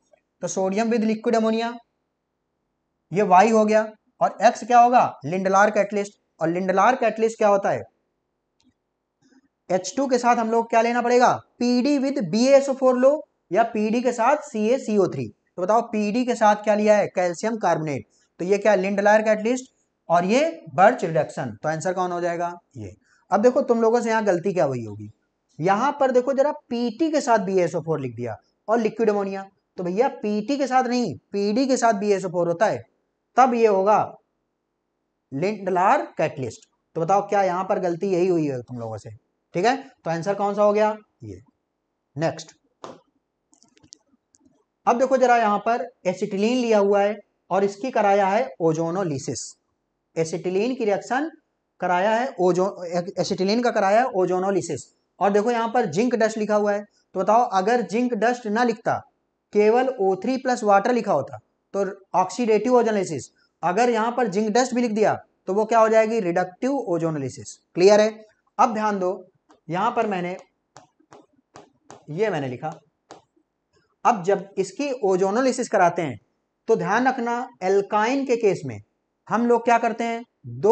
तो सोडियम विद लिक्विड अमोनिया ये वाई हो गया और एक्स क्या होगा लिंडलार कैटलिस्ट और लिंडलार कैटलिस्ट क्या होता है H2 के साथ हम लोग क्या लेना पड़ेगा पीडी विद फोर लो या पीडी के साथ CaCO3 तो बताओ पीडी के साथ क्या लिया है कैल्शियम कार्बोनेट तो ये क्या लिंडलायर कैटलिस्ट और ये बर्च रिडक्शन तो आंसर कौन हो जाएगा ये अब देखो तुम लोगों से यहाँ गलती क्या हुई होगी यहाँ पर देखो जरा पीटी के साथ बी लिख दिया और लिक्विड अमोनिया तो भैया पीटी के साथ नहीं पीडी के साथ बी होता है तब ये होगा लिंडलार कैटलिस्ट तो बताओ क्या यहां पर गलती यही हुई है तुम लोगों से ठीक है तो आंसर कौन सा हो गया ये नेक्स्ट अब देखो जरा यहां पर एसिटिलीन लिया हुआ है और इसकी कराया है ओजोनोलिसिस एसिटिलीन की रिएक्शन कराया है ओजो एसिटिलीन का कराया है ओजोनोलिसिस और देखो यहाँ पर जिंक डस्ट लिखा हुआ है तो बताओ अगर जिंक डस्ट ना लिखता केवल ओ थ्री प्लस वाटर लिखा होता तो ऑक्सीडेटिव ओजोनोलिसिस अगर यहाँ पर जिंक डस्ट भी लिख दिया तो वो क्या हो जाएगी रिडक्टिव ओजोनोलिसिस क्लियर है अब ध्यान दो यहाँ पर मैंने ये मैंने लिखा अब जब इसकी ओजोनोलिसिस कराते हैं तो ध्यान रखना एल्काइन के केस में हम लोग क्या करते हैं दो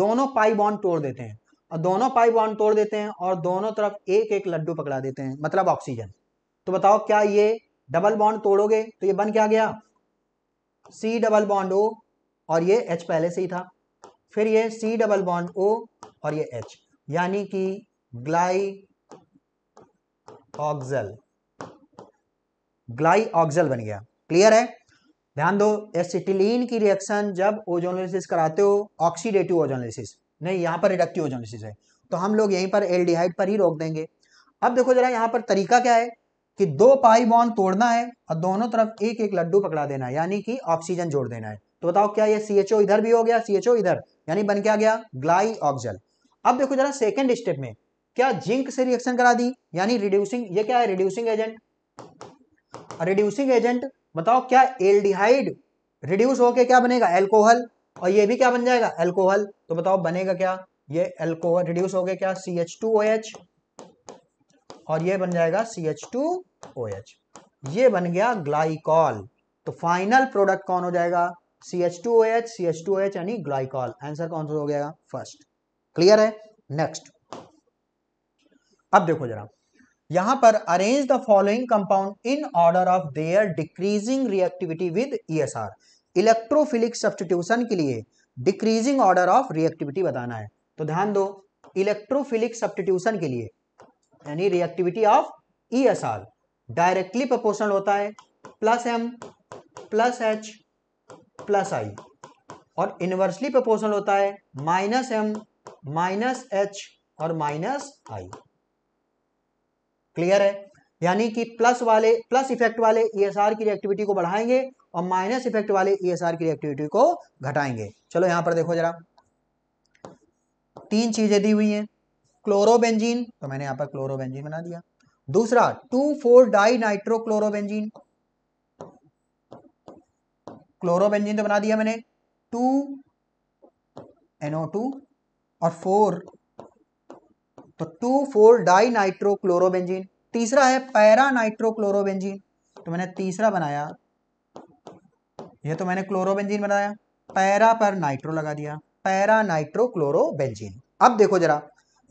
दोनों पाई बॉन्ड तोड़ देते हैं और दोनों पाई बॉन्ड तोड़ देते हैं और दोनों तरफ एक एक लड्डू पकड़ा देते हैं मतलब ऑक्सीजन तो बताओ क्या ये डबल बॉन्ड तोड़ोगे तो ये बन क्या गया सी डबल बॉन्ड ओ और ये एच पहले से ही था फिर ये सी डबल बॉन्ड ओ और ये एच यानी कि ग्लाई ऑक्जल ग्लाई ऑक्जल बन गया क्लियर है ध्यान दो एसिटिलीन की रिएक्शन जब ओजोनोलिस कराते हो ऑक्सीडेटिव ओजोनोलिसिस नहीं यहाँ पर रिडक्टिव ओजोनोलिसिस है तो हम लोग यहीं पर एल्डिहाइड पर ही रोक देंगे अब देखो जरा यहाँ पर तरीका क्या है कि दो पाई बॉन्ड तोड़ना है और दोनों तरफ एक एक लड्डू पकड़ा देना है यानी कि ऑक्सीजन जोड़ देना है तो बताओ क्या ये सी इधर भी हो गया सी इधर यानी बन क्या गया ग्लाई ऑक्जल अब देखो जरा सेकेंड स्टेप में क्या जिंक से रिएक्शन करा दी यानी रिड्यूसिंग ये क्या है रिड्यूसिंग एजेंट रिड्यूसिंग एजेंट बताओ क्या एल्डिहाइड रिड्यूस होके क्या बनेगा एल्कोहल और ये भी क्या बन जाएगा एल्कोहल तो बताओ बनेगा क्या ये एल्कोहल रिड्यूस गया क्या C H two O H और ये बन जाएगा C H two O H ये बन गया ग्लाइकॉल तो फाइनल प्रोडक्ट कौन हो जाएगा C H two O H C H two O H यानी ग्लाइकॉल आंसर कौन सा हो गया फर्स्ट क्लियर है नेक्स्ट अब देखो जरा यहां पर arrange the following compound in order of their decreasing reactivity with ESR electrophilic substitution के लिए डिक्रीजिंग ऑर्डर ऑफ रिएक्टिविटी बताना है तो ध्यान दो इलेक्ट्रोफिलिक सब्सटीट्यूशन के लिए यानी reactivity of ESR directly proportional होता है plus M plus H plus I और इनवर्सली प्रोपोर्शनल होता है माइनस एम माइनस एच और माइनस आई क्लियर है यानी कि प्लस वाले प्लस इफेक्ट वाले ईएसआर e की रिएक्टिविटी को बढ़ाएंगे और माइनस इफेक्ट वाले ईएसआर e की रिएक्टिविटी को घटाएंगे चलो यहां पर देखो जरा तीन चीजें दी हुई हैं क्लोरोबेंजीन तो मैंने यहां पर क्लोरोबेंजीन बना दिया दूसरा two four di nitro chlorobenzene chlorobenzene तो बना दिया मैंने टू एनओ टू और फोर तो टू फोर डाई नाइट्रोक्लोरोबेंजीन तीसरा है पैरा नाइट्रोक्लोरोबेंजीन तो मैंने तीसरा बनाया ये तो मैंने क्लोरोबेंजीन बनाया पैरा पर नाइट्रो लगा दिया पैरा नाइट्रोक्लोरोबेंजीन अब देखो जरा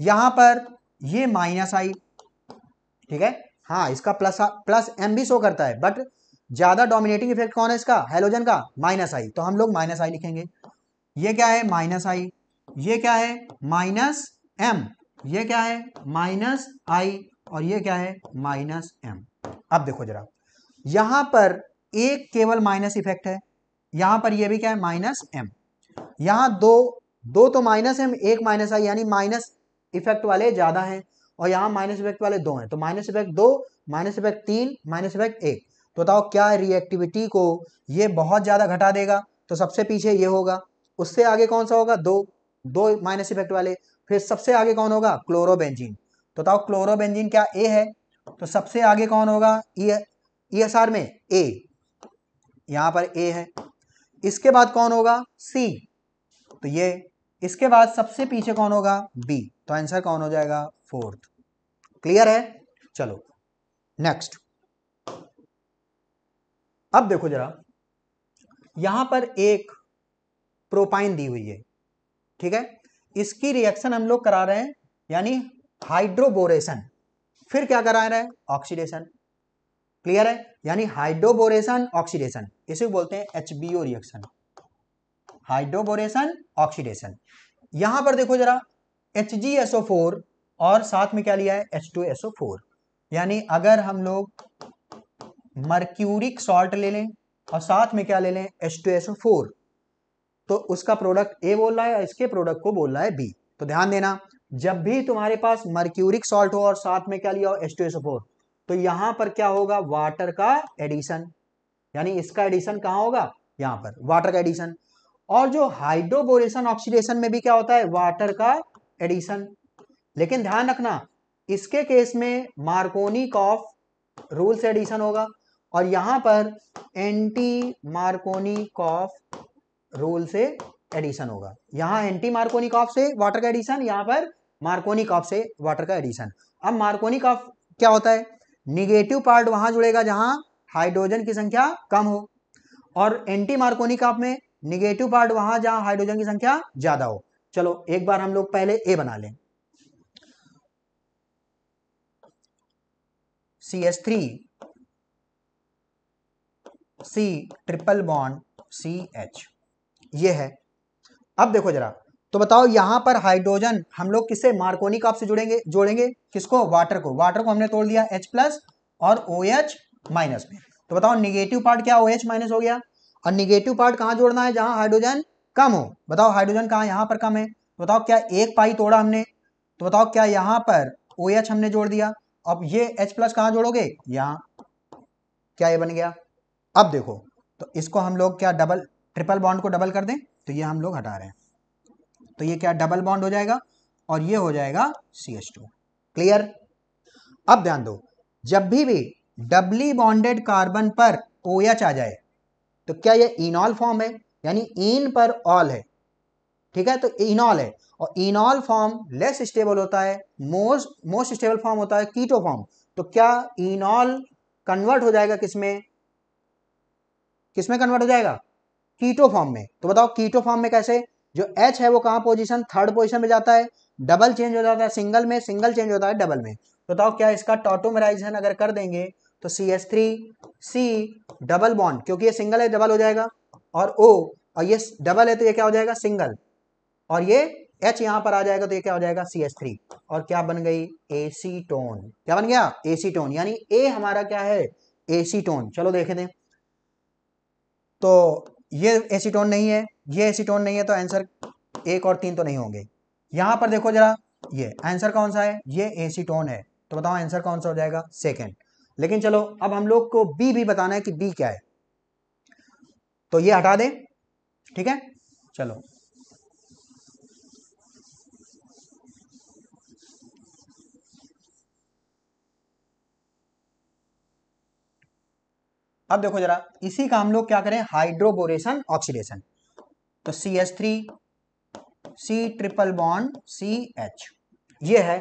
यहां पर ये माइनस आई ठीक है हाँ इसका प्लस प्लस एम भी शो करता है बट ज्यादा डोमिनेटिंग इफेक्ट कौन है इसका हेलोजन का माइनस आई तो हम लोग माइनस आई लिखेंगे ये क्या है माइनस आई ये क्या है माइनस एम ये क्या है माइनस आई और ये क्या है माइनस एम अब देखो जरा यहां पर एक केवल माइनस इफेक्ट है यहां पर ये भी क्या है माइनस एम यहां दो दो तो माइनस एम एक माइनस आई यानी माइनस इफेक्ट वाले ज्यादा हैं और यहां माइनस इफेक्ट वाले दो हैं तो माइनस इफेक्ट दो माइनस इफेक्ट तीन माइनस इफेक्ट एक तो बताओ क्या रिएक्टिविटी को ये बहुत ज्यादा घटा देगा तो सबसे पीछे ये होगा उससे आगे कौन सा होगा दो दो माइनस इफेक्ट वाले फिर सबसे आगे कौन होगा क्लोरोबेंजीन तो बताओ क्लोरोबेंजीन क्या ए है तो सबसे आगे कौन होगा ई एस आर में ए यहाँ पर ए है इसके बाद कौन होगा सी तो ये इसके बाद सबसे पीछे कौन होगा बी तो आंसर कौन हो जाएगा फोर्थ क्लियर है चलो नेक्स्ट अब देखो जरा यहां पर एक प्रोपाइन दी हुई है ठीक है इसकी रिएक्शन हम लोग करा रहे हैं यानी हाइड्रोबोरेशन फिर क्या करा रहे हैं ऑक्सीडेशन क्लियर है यानी हाइड्रोबोरेशन ऑक्सीडेशन इसे बोलते हैं एच रिएक्शन हाइड्रोबोरेशन ऑक्सीडेशन यहां पर देखो जरा एच और साथ में क्या लिया है फोर यानी अगर हम लोग मर्क्यूरिक सॉल्ट ले लें और साथ में क्या ले लें फोर तो उसका प्रोडक्ट ए बोल रहा है और इसके प्रोडक्ट को बोल रहा है बी तो ध्यान देना जब भी तुम्हारे पास मर्क्यूरिक सॉल्ट हो और साथ में क्या लिया हो एस्टोसोफोर तो यहां पर क्या होगा वाटर का एडिशन यानी इसका एडिशन कहाँ होगा यहां पर वाटर का एडिशन और जो हाइड्रोबोरेशन ऑक्सीडेशन में भी क्या होता है वाटर का एडिशन लेकिन ध्यान रखना इसके केस में मार्कोनी कॉफ रूल से एडिशन होगा और यहां पर एंटी मार्कोनी कॉफ रोल से एडिशन होगा यहाँ एंटी मार्कोनिक ऑफ से वाटर का एडिशन यहाँ पर मार्कोनिक ऑफ से वाटर का एडिशन अब मार्कोनिक ऑफ क्या होता है निगेटिव पार्ट वहां जुड़ेगा जहां हाइड्रोजन की संख्या कम हो और एंटी मार्कोनिक ऑफ में निगेटिव पार्ट वहां जहां हाइड्रोजन की संख्या ज़्यादा हो चलो एक बार हम लोग पहले ए बना लें C S three C triple bond C H ये है अब देखो जरा तो बताओ यहाँ पर हाइड्रोजन हम लोग किससे मार्कोनी काप से जुड़ेंगे जोड़ेंगे किसको वाटर को वाटर को हमने तोड़ दिया H प्लस और ओ एच माइनस में तो बताओ निगेटिव पार्ट क्या ओ एच माइनस हो गया और निगेटिव पार्ट कहाँ जोड़ना है जहाँ हाइड्रोजन कम हो बताओ हाइड्रोजन कहाँ यहाँ पर कम है तो बताओ क्या एक पाई तोड़ा हमने तो बताओ क्या यहाँ पर ओ एच हमने जोड़ दिया अब ये एच प्लस कहाँ जोड़ोगे यहाँ क्या ये बन गया अब देखो तो इसको हम लोग क्या डबल ट्रिपल बॉन्ड को डबल कर दें तो ये हम लोग हटा रहे हैं तो ये क्या डबल बॉन्ड हो जाएगा और ये हो जाएगा सी एच टू क्लियर अब ध्यान दो जब भी भी डबली बॉन्डेड कार्बन पर ओ OH एच आ जाए तो क्या ये इनॉल फॉर्म है यानी इन पर ऑल है ठीक है तो इनॉल है और इनॉल फॉर्म लेस स्टेबल होता है मोस्ट मोस्ट स्टेबल फॉर्म होता है कीटो फॉर्म तो क्या इनॉल कन्वर्ट हो जाएगा किसमें किसमें कन्वर्ट हो जाएगा कीटो फॉर्म में तो बताओ कीटो फॉर्म में कैसे जो एच है वो कहाँ पोजिशन थर्ड पोजिशन में जाता है डबल चेंज हो जाता है सिंगल में सिंगल चेंज होता है डबल में तो बताओ क्या इसका टॉटोमराइजेशन अगर कर देंगे तो C S three C double bond क्योंकि ये सिंगल है डबल हो जाएगा और ओ और ये डबल है तो ये क्या हो जाएगा सिंगल और ये एच यहां पर आ जाएगा तो ये क्या हो जाएगा सी एस थ्री और क्या बन गई टोन क्या बन गया टोन यानी ए हमारा क्या है टोन चलो देखे दे तो ये एसीटोन नहीं है ये एसीटोन नहीं है तो आंसर एक और तीन तो नहीं होंगे यहां पर देखो जरा ये आंसर कौन सा है ये एसीटोन है तो बताओ आंसर कौन सा हो जाएगा सेकेंड लेकिन चलो अब हम लोग को बी भी बताना है कि बी क्या है तो ये हटा दे ठीक है चलो अब देखो जरा इसी का हम लोग क्या करें हाइड्रोबोरेशन ऑक्सीडेशन तो C H three C triple bond C H ये है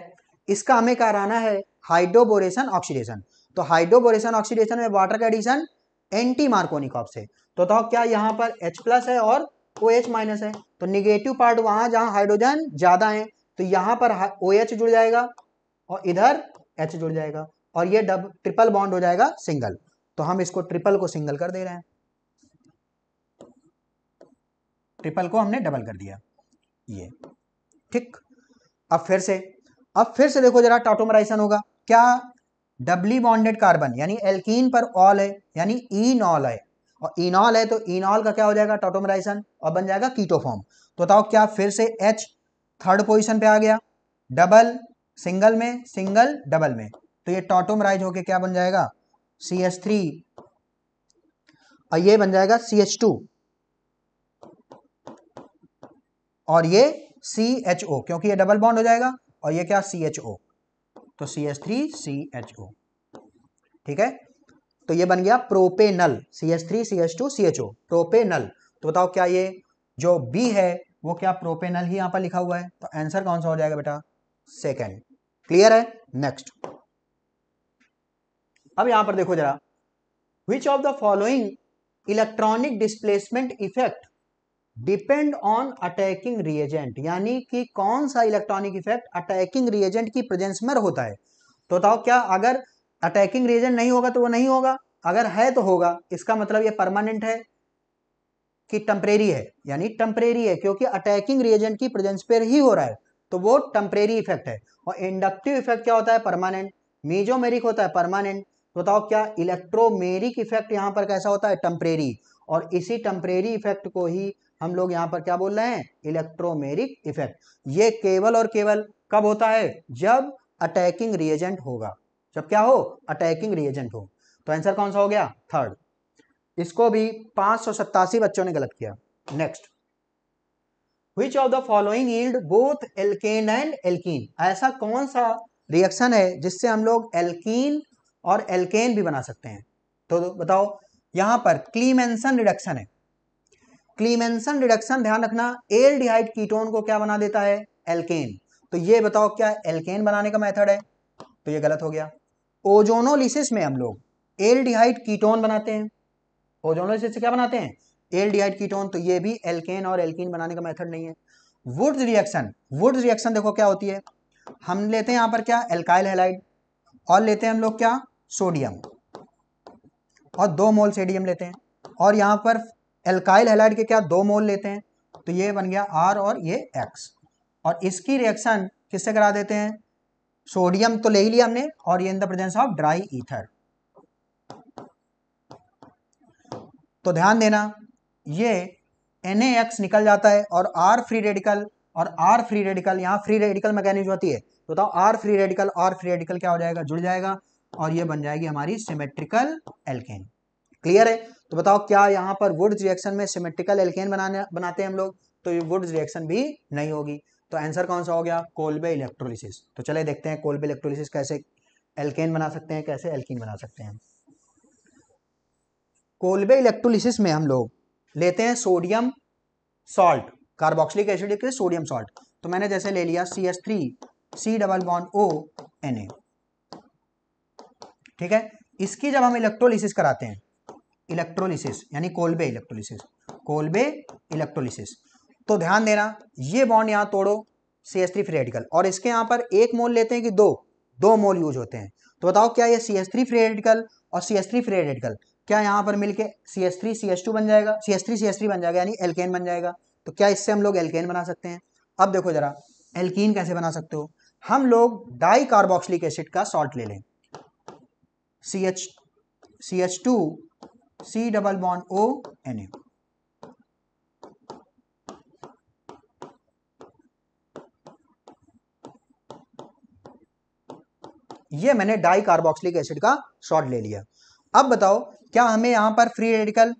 इसका हमें कराना है हाइड्रोबोरेशन ऑक्सीडेशन तो हाइड्रोबोरेशन ऑक्सीडेशन में वाटर का एडिशन एंटी मार्कोनिकॉप से तो, तो क्या यहां पर H प्लस है और ओ OH माइनस है तो निगेटिव पार्ट वहां जहां हाइड्रोजन ज्यादा है तो यहां पर ओ OH जुड़ जाएगा और इधर H जुड़ जाएगा और ये डब ट्रिपल बॉन्ड हो जाएगा सिंगल तो हम इसको ट्रिपल को सिंगल कर दे रहे हैं ट्रिपल को हमने डबल कर दिया ये ठीक अब फिर से अब फिर से देखो जरा टॉटोमराइसन होगा क्या डबली बॉन्डेड कार्बन यानी एल्कीन पर ऑल है यानी इनॉल है और इनॉल है तो इनॉल का क्या हो जाएगा टाटोमराइसन और बन जाएगा कीटोफॉर्म तो बताओ क्या फिर से एच थर्ड पोजिशन पे आ गया डबल सिंगल में सिंगल डबल में तो ये टॉटोमराइज होके क्या बन जाएगा सी एच थ्री और ये बन जाएगा सी एच टू और ये सी एच ओ क्योंकि ये डबल बॉन्ड हो जाएगा और ये क्या सी एच ओ तो C H three C H O ठीक है तो ये बन गया propanal C H three C H two C H O propanal तो बताओ क्या ये जो बी है वो क्या प्रोपेनल ही यहां पर लिखा हुआ है तो आंसर कौन सा हो जाएगा बेटा सेकेंड क्लियर है नेक्स्ट अब यहां पर देखो जरा which of the following electronic displacement effect depend on attacking reagent यानी कि कौन सा इलेक्ट्रॉनिक इफेक्ट अटैकिंग रिएजेंट की प्रेजेंस में होता है तो बताओ क्या अगर अटैकिंग रिएजेंट नहीं होगा तो वो नहीं होगा अगर है तो होगा इसका मतलब ये परमानेंट है कि टेम्परेरी है यानी टेम्परेरी है क्योंकि अटैकिंग रिएजेंट की प्रेजेंस पर ही हो रहा है तो वो टेम्परेरी इफेक्ट है और इंडक्टिव इफेक्ट क्या होता है परमानेंट मीजोमेरिक होता है परमानेंट बताओ क्या इलेक्ट्रोमेरिक इफेक्ट यहाँ पर कैसा होता है टम्परेरी और इसी टम्परेरी इफेक्ट को ही हम लोग यहाँ पर क्या बोल रहे हैं इलेक्ट्रोमेरिक इफेक्ट ये केवल और केवल कब होता है जब अटैकिंग रिएजेंट होगा जब क्या हो अटैकिंग रिएजेंट हो तो आंसर कौन सा हो गया थर्ड इसको भी पांच बच्चों ने गलत किया next which of the following both alkane and alkene ऐसा कौन सा रिएक्शन है जिससे हम लोग एल्कीन और एल्केन भी बना सकते हैं तो बताओ यहाँ पर क्लीमेंसन रिडक्शन है क्लीमेंसन रिडक्शन ध्यान रखना एल कीटोन को क्या बना देता है एल्केन तो ये बताओ क्या एल्केन बनाने का मेथड है तो ये गलत हो गया ओजोनोलिसिस में हम लोग एल कीटोन बनाते हैं ओजोनोलिसिस से क्या बनाते हैं एल कीटोन तो ये भी एल्केन और एल्किन बनाने का मेथड नहीं है वुड्स रिएक्शन वुड्स रिएक्शन देखो क्या होती है हम लेते हैं यहाँ पर क्या एल्काइल हेलाइड और लेते हैं हम लोग क्या सोडियम और दो मोल सोडियम लेते हैं और यहाँ पर एल्काइल हेलाइड के क्या दो मोल लेते हैं तो ये बन गया आर और ये एक्स और इसकी रिएक्शन किससे करा देते हैं सोडियम तो ले ही लिया हमने और ये in the presence of dry ether तो ध्यान देना ये एक्स निकल जाता है और आर फ्री रेडिकल और आर फ्री रेडिकल यहाँ फ्री रेडिकल मैकेनिज्म होती है तो बताओ R free radical R free radical क्या हो जाएगा जुड़ जाएगा और ये बन जाएगी हमारी सिमेट्रिकल एल्केन क्लियर है तो बताओ क्या यहाँ पर वुड्स रिएक्शन में सिमेट्रिकल एल्केन बनाने बनाते हैं हम लोग तो ये वुड्स रिएक्शन भी नहीं होगी तो आंसर कौन सा हो गया कोलबे इलेक्ट्रोलिसिस तो चले देखते हैं कोलबे इलेक्ट्रोलिसिस कैसे एल्केन बना सकते हैं कैसे एल्किन बना सकते हैं कोलबे इलेक्ट्रोलिसिस में हम लोग लेते हैं सोडियम सॉल्ट कार्बोक्सिलिक एसिड के सोडियम सॉल्ट तो मैंने जैसे ले लिया C S three C double bond O N A ठीक है इसकी जब हम इलेक्ट्रोलिसिस कराते हैं इलेक्ट्रोलिसिस यानी कोलबे इलेक्ट्रोलिसिस कोलबे इलेक्ट्रोलिसिस तो ध्यान देना ये बॉन्ड यहाँ तोड़ो C S three free radical radical और इसके यहाँ पर एक मोल लेते हैं कि दो दो मोल यूज होते हैं तो बताओ क्या ये C S three free radical और C S three free radical क्या यहाँ पर मिलके C S three C S two बन जाएगा C S three C S three बन जाएगा यानी एल्केन बन जाएगा तो क्या इससे हम लोग एल्केन बना सकते हैं अब देखो जरा एल्कीन कैसे बना सकते हो हम लोग डाई कार्बोक्सिलिक एसिड का सॉल्ट ले लें C H C H two C double bond O N A ये मैंने डाई कार्बोक्सिलिक एसिड का शॉर्ट ले लिया अब बताओ क्या हमें यहां पर फ्री रेडिकल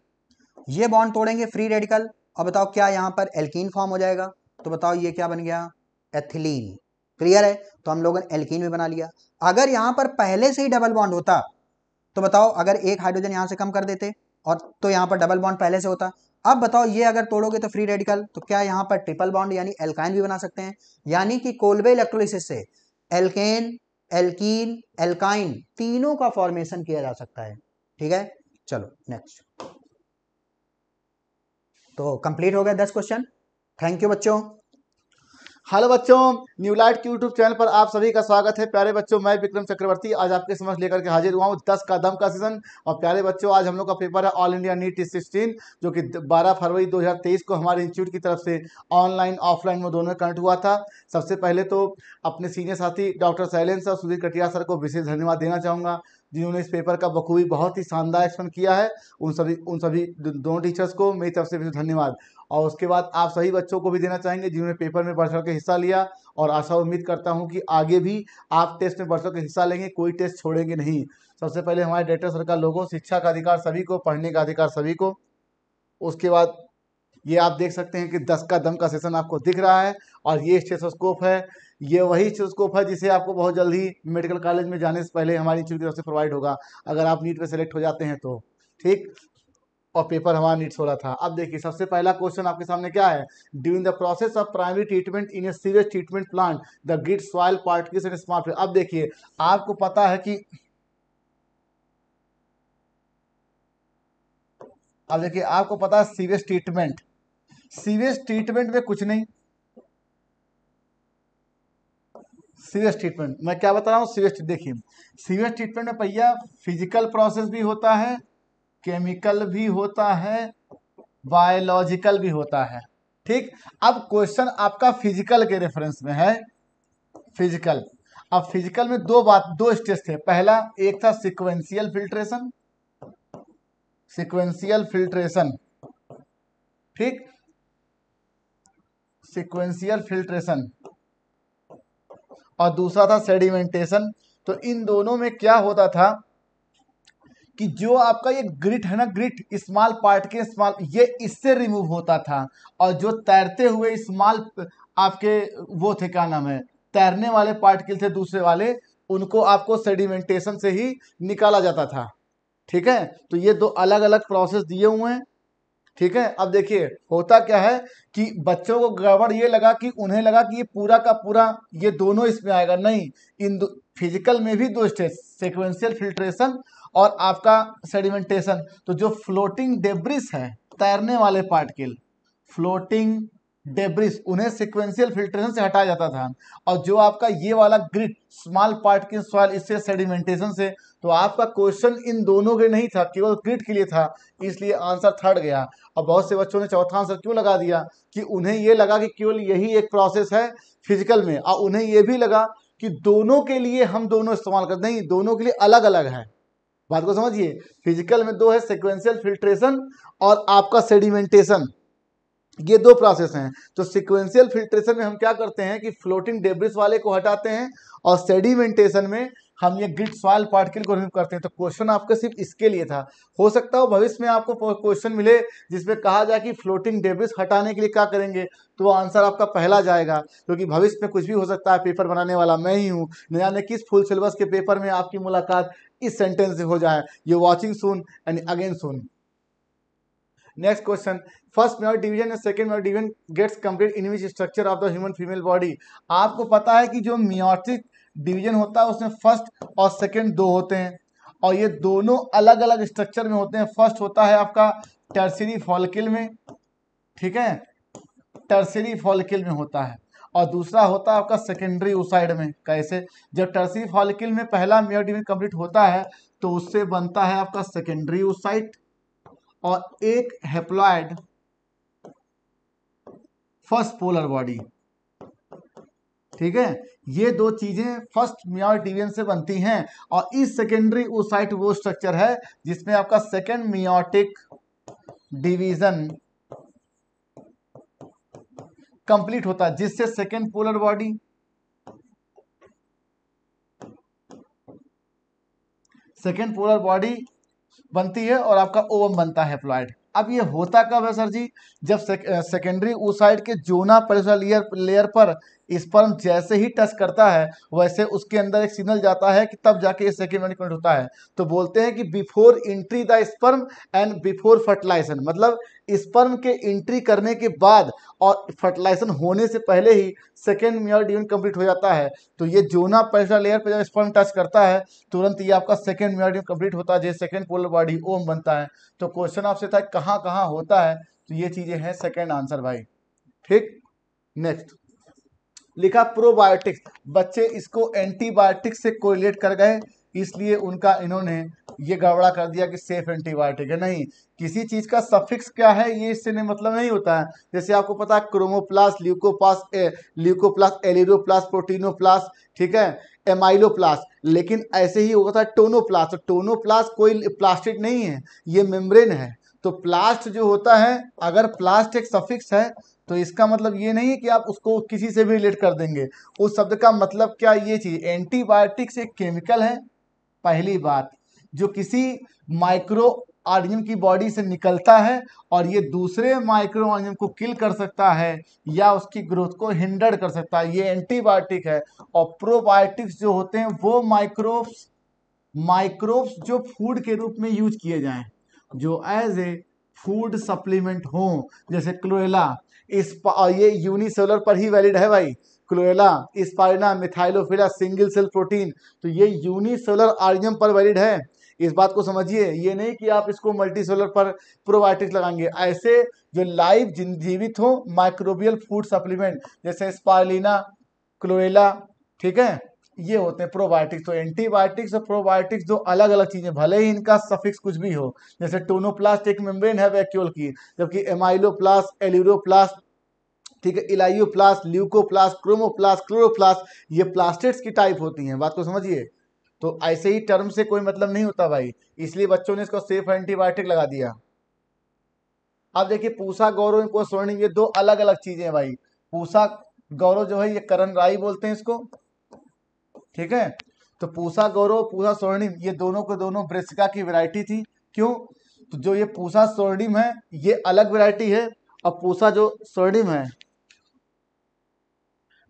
ये बॉन्ड तोड़ेंगे फ्री रेडिकल और बताओ क्या यहां पर एल्कीन फॉर्म हो जाएगा तो बताओ ये क्या बन गया एथिलीन क्लियर है तो हम लोगों ने एल्कीन भी बना लिया अगर यहां पर पहले से ही डबल बॉन्ड होता तो बताओ अगर एक हाइड्रोजन यहां से कम कर देते और तो यहां पर डबल बॉन्ड पहले से होता अब बताओ ये अगर तोड़ोगे तो फ्री रेडिकल तो क्या यहां पर ट्रिपल बॉन्ड यानी एल्काइन भी बना सकते हैं यानी कि कोलबे इलेक्ट्रोलिसिस से एल्केन एल्कीन एल्काइन तीनों का फॉर्मेशन किया जा सकता है ठीक है चलो नेक्स्ट तो कंप्लीट हो गया दस क्वेश्चन थैंक यू बच्चों हेलो बच्चों न्यू लाइट के यूट्यूब चैनल पर आप सभी का स्वागत है प्यारे बच्चों मैं विक्रम चक्रवर्ती आज आपके समझ लेकर के हाजिर हुआ हूँ दस का दम का सीजन और प्यारे बच्चों आज हम लोग का पेपर है ऑल इंडिया नीट सिक्सटीन जो कि 12 फरवरी 2023 को हमारे इंस्टीट्यूट की तरफ से ऑनलाइन ऑफलाइन में दोनों कनेक्ट हुआ था सबसे पहले तो अपने सीनियर साथी डॉक्टर शैलेंद्र सर सुधीर कटिया सर को विशेष धन्यवाद देना चाहूँगा जिन्होंने इस पेपर का बखूबी बहुत ही शानदार एक्सपेंड किया है उन सभी उन सभी दोनों टीचर्स को मेरी तरफ से भी धन्यवाद और उसके बाद आप सभी बच्चों को भी देना चाहेंगे जिन्होंने पेपर में बढ़ चढ़ के हिस्सा लिया और आशा उम्मीद करता हूँ कि आगे भी आप टेस्ट में बढ़ के हिस्सा लेंगे कोई टेस्ट छोड़ेंगे नहीं सबसे पहले हमारे डेटर सर का लोगों शिक्षा का अधिकार सभी को पढ़ने का अधिकार सभी को उसके बाद ये आप देख सकते हैं कि दस का दम का सेशन आपको दिख रहा है और ये स्टेसोस्कोप है ये वही स्कोप है जिसे आपको बहुत जल्दी मेडिकल कॉलेज में जाने से पहले हमारे इंस्टीट्यूट की तरफ से प्रोवाइड होगा अगर आप नीट में सेलेक्ट हो जाते हैं तो ठीक और पेपर हमारा नीट सोलह था अब देखिए सबसे पहला क्वेश्चन आपके सामने क्या है during the process of primary treatment in a serious treatment plant the grid soil particles and smart अब देखिए आपको पता है कि अब देखिए आपको पता है सीवेज ट्रीटमेंट सीवेज ट्रीटमेंट में कुछ नहीं सीवेज ट्रीटमेंट मैं क्या बता रहा हूँ सीवेज देखिए सीवेज ट्रीटमेंट में भैया फिजिकल प्रोसेस भी होता है केमिकल भी होता है बायोलॉजिकल भी होता है ठीक अब क्वेश्चन आपका फिजिकल के रेफरेंस में है फिजिकल अब फिजिकल में दो बात दो स्टेज थे पहला एक था सिक्वेंशियल फिल्ट्रेशन सिक्वेंशियल फिल्ट्रेशन ठीक सिक्वेंशियल फिल्ट्रेशन और दूसरा था सेडिमेंटेशन तो इन दोनों में क्या होता था कि जो आपका ये ग्रिट है ना ग्रिट स्मॉल पार्ट के स्मॉल ये इससे रिमूव होता था और जो तैरते हुए स्मॉल आपके वो थे क्या नाम है तैरने वाले पार्टिकल थे दूसरे वाले उनको आपको सेडिमेंटेशन से ही निकाला जाता था ठीक है तो ये दो अलग अलग प्रोसेस दिए हुए हैं ठीक है अब देखिए होता क्या है कि बच्चों को गड़बड़ ये लगा कि उन्हें लगा कि ये पूरा का पूरा ये दोनों इसमें आएगा नहीं इन फिजिकल में भी दो स्टेज सिक्वेंशियल फिल्ट्रेशन और आपका सेडिमेंटेशन तो जो फ्लोटिंग डेब्रिस है तैरने वाले पार्टिकल फ्लोटिंग डेब्रिस उन्हें सिक्वेंशियल फिल्ट्रेशन से हटाया जाता था और जो आपका ये वाला ग्रिट स्मॉल पार्टिकल सॉइल इससे सेडिमेंटेशन से तो आपका क्वेश्चन इन दोनों के नहीं था केवल क्रिट के लिए था इसलिए आंसर थर्ड गया और बहुत से बच्चों ने चौथा आंसर क्यों लगा दिया कि उन्हें ये लगा कि केवल यही एक प्रोसेस है फिजिकल में और उन्हें ये भी लगा कि दोनों के लिए हम दोनों इस्तेमाल करते हैं दोनों के लिए अलग अलग है बात को समझिए फिजिकल में दो है सिक्वेंशियल फिल्ट्रेशन और आपका सेडिमेंटेशन ये दो प्रोसेस हैं तो सिक्वेंशियल फिल्ट्रेशन में हम क्या करते हैं कि फ्लोटिंग डेब्रिस वाले को हटाते हैं और सेडिमेंटेशन में हम ये ग्रिड सॉयल पार्टिकल को रिमूव करते हैं तो क्वेश्चन आपका सिर्फ इसके लिए था हो सकता हो भविष्य में आपको क्वेश्चन मिले जिसमें कहा जाए कि फ्लोटिंग डेब्रिस हटाने के लिए क्या करेंगे तो आंसर आपका पहला जाएगा क्योंकि तो भविष्य में कुछ भी हो सकता है पेपर बनाने वाला मैं ही हूँ न जाने किस फुल सिलेबस के पेपर में आपकी मुलाकात इस सेंटेंस से हो जाए you watching soon and again soon next question first mayor division and second mayor division gets complete in which structure of the human female body आपको पता है कि जो मियोटिक डिवीजन होता है उसमें फर्स्ट और सेकेंड दो होते हैं और ये दोनों अलग अलग स्ट्रक्चर में होते हैं फर्स्ट होता है आपका टर्सरी फॉलकिल में ठीक है टर्सरी फॉलकिल में होता है और दूसरा होता है आपका सेकेंडरी उसाइड में कैसे जब टर्सरी फॉलकिल में पहला मेयर डिवीजन कंप्लीट होता है तो उससे बनता है आपका सेकेंडरी उसाइट और एक हेप्लॉयड फर्स्ट पोलर बॉडी ठीक है ये दो चीज़ें फर्स्ट मियार टिबियन से बनती हैं और इस सेकेंडरी ओसाइट वो स्ट्रक्चर है जिसमें आपका सेकेंड मियाटिक डिवीजन कंप्लीट होता है जिससे second polar body second polar body बनती है और आपका ओवम बनता है प्लॉइड अब ये होता कब है सर जी जब सेकेंडरी ऊसाइड के जोना परिसर लेयर पर स्पर्म जैसे ही टच करता है वैसे उसके अंदर एक सिग्नल जाता है कि तब जाके ये सेकेंड कनेक्ट होता है तो बोलते हैं कि before entry the sperm and before fertilization मतलब स्पर्म के एंट्री करने के बाद और फर्टिलाइजेशन होने से पहले ही सेकेंड मेयर डिवेंट कंप्लीट हो जाता है तो ये जोना पैसा लेयर पर जब स्पर्म टच करता है तुरंत ये आपका सेकेंड मेयर डिवेंट कंप्लीट होता है जैसे सेकेंड पोलर बॉडी ओम बनता है तो क्वेश्चन आपसे था कहाँ कहाँ होता है तो ये चीज़ें हैं सेकेंड आंसर भाई ठीक नेक्स्ट लिखा प्रोबायोटिक्स बच्चे इसको एंटीबायोटिक्स से कोरिलेट कर गए इसलिए उनका इन्होंने ये गड़बड़ा कर दिया कि सेफ एंटीबायोटिक है नहीं किसी चीज का सफिक्स क्या है ये इससे नहीं मतलब नहीं होता है जैसे आपको पता है क्रोमोप्लास ल्यूकोपास ल्यूकोप्लास एलिरोप्लास प्रोटीनोप्लास ठीक है एमाइलोप्लास लेकिन ऐसे ही होता है टोनोप्लास तो टोनोप्लास कोई प्लास्टिक नहीं है ये मेम्ब्रेन है तो प्लास्ट जो होता है अगर प्लास्ट एक सफिक्स है तो इसका मतलब ये नहीं है कि आप उसको किसी से भी रिलेट कर देंगे उस शब्द का मतलब क्या ये चीज़ एंटीबायोटिक्स एक केमिकल है पहली बात जो किसी माइक्रो आर्जन की बॉडी से निकलता है और ये दूसरे माइक्रो आर्जन को किल कर सकता है या उसकी ग्रोथ को हिंडर कर सकता है ये एंटीबायोटिक है और प्रोबायोटिक्स जो होते हैं वो माइक्रोब्स माइक्रोब्स जो फूड के रूप में यूज किए जाएं जो एज ए फूड सप्लीमेंट हों जैसे क्लोरेला इस ये यूनिसेलर पर ही वैलिड है भाई Chlorella Spirulina Methylophilus single cell protein तो ये यूनिसेलर आर्जियम पर वैलिड है इस बात को समझिए ये नहीं कि आप इसको मल्टी सोलर पर प्रोबायोटिक्स लगाएंगे ऐसे जो लाइव जीवित हो माइक्रोबियल फूड सप्लीमेंट जैसे स्पार्लिना क्लोरेला ठीक है ये होते हैं प्रोबायोटिक्स तो एंटीबायोटिक्स और प्रोबायोटिक्स दो अलग अलग चीजें भले ही इनका सफिक्स कुछ भी हो जैसे टोनोप्लास्ट एक मेम्ब्रेन है वैक्यूल की जबकि एमाइलोप्लास्ट एल्यूरोप्लास्ट ठीक है इलाइयोप्लास्ट ल्यूकोप्लास्ट क्रोमोप्लास्ट क्लोरोप्लास्ट ये प्लास्टिक्स की टाइप होती हैं बात को समझिए तो ऐसे ही टर्म से कोई मतलब नहीं होता भाई इसलिए बच्चों ने इसको सेफ एंटीबायोटिक लगा दिया अब देखिए पूसा गौरव को स्वर्णिम ये दो अलग अलग चीजें हैं भाई पूसा गौरव जो है ये करण राय बोलते हैं इसको ठीक है तो पूसा गौरव पूसा स्वर्णिम ये दोनों के दोनों ब्रेसिका की वैरायटी थी क्यों तो जो ये पूसा स्वर्णिम है ये अलग वैरायटी है और पूसा जो स्वर्णिम है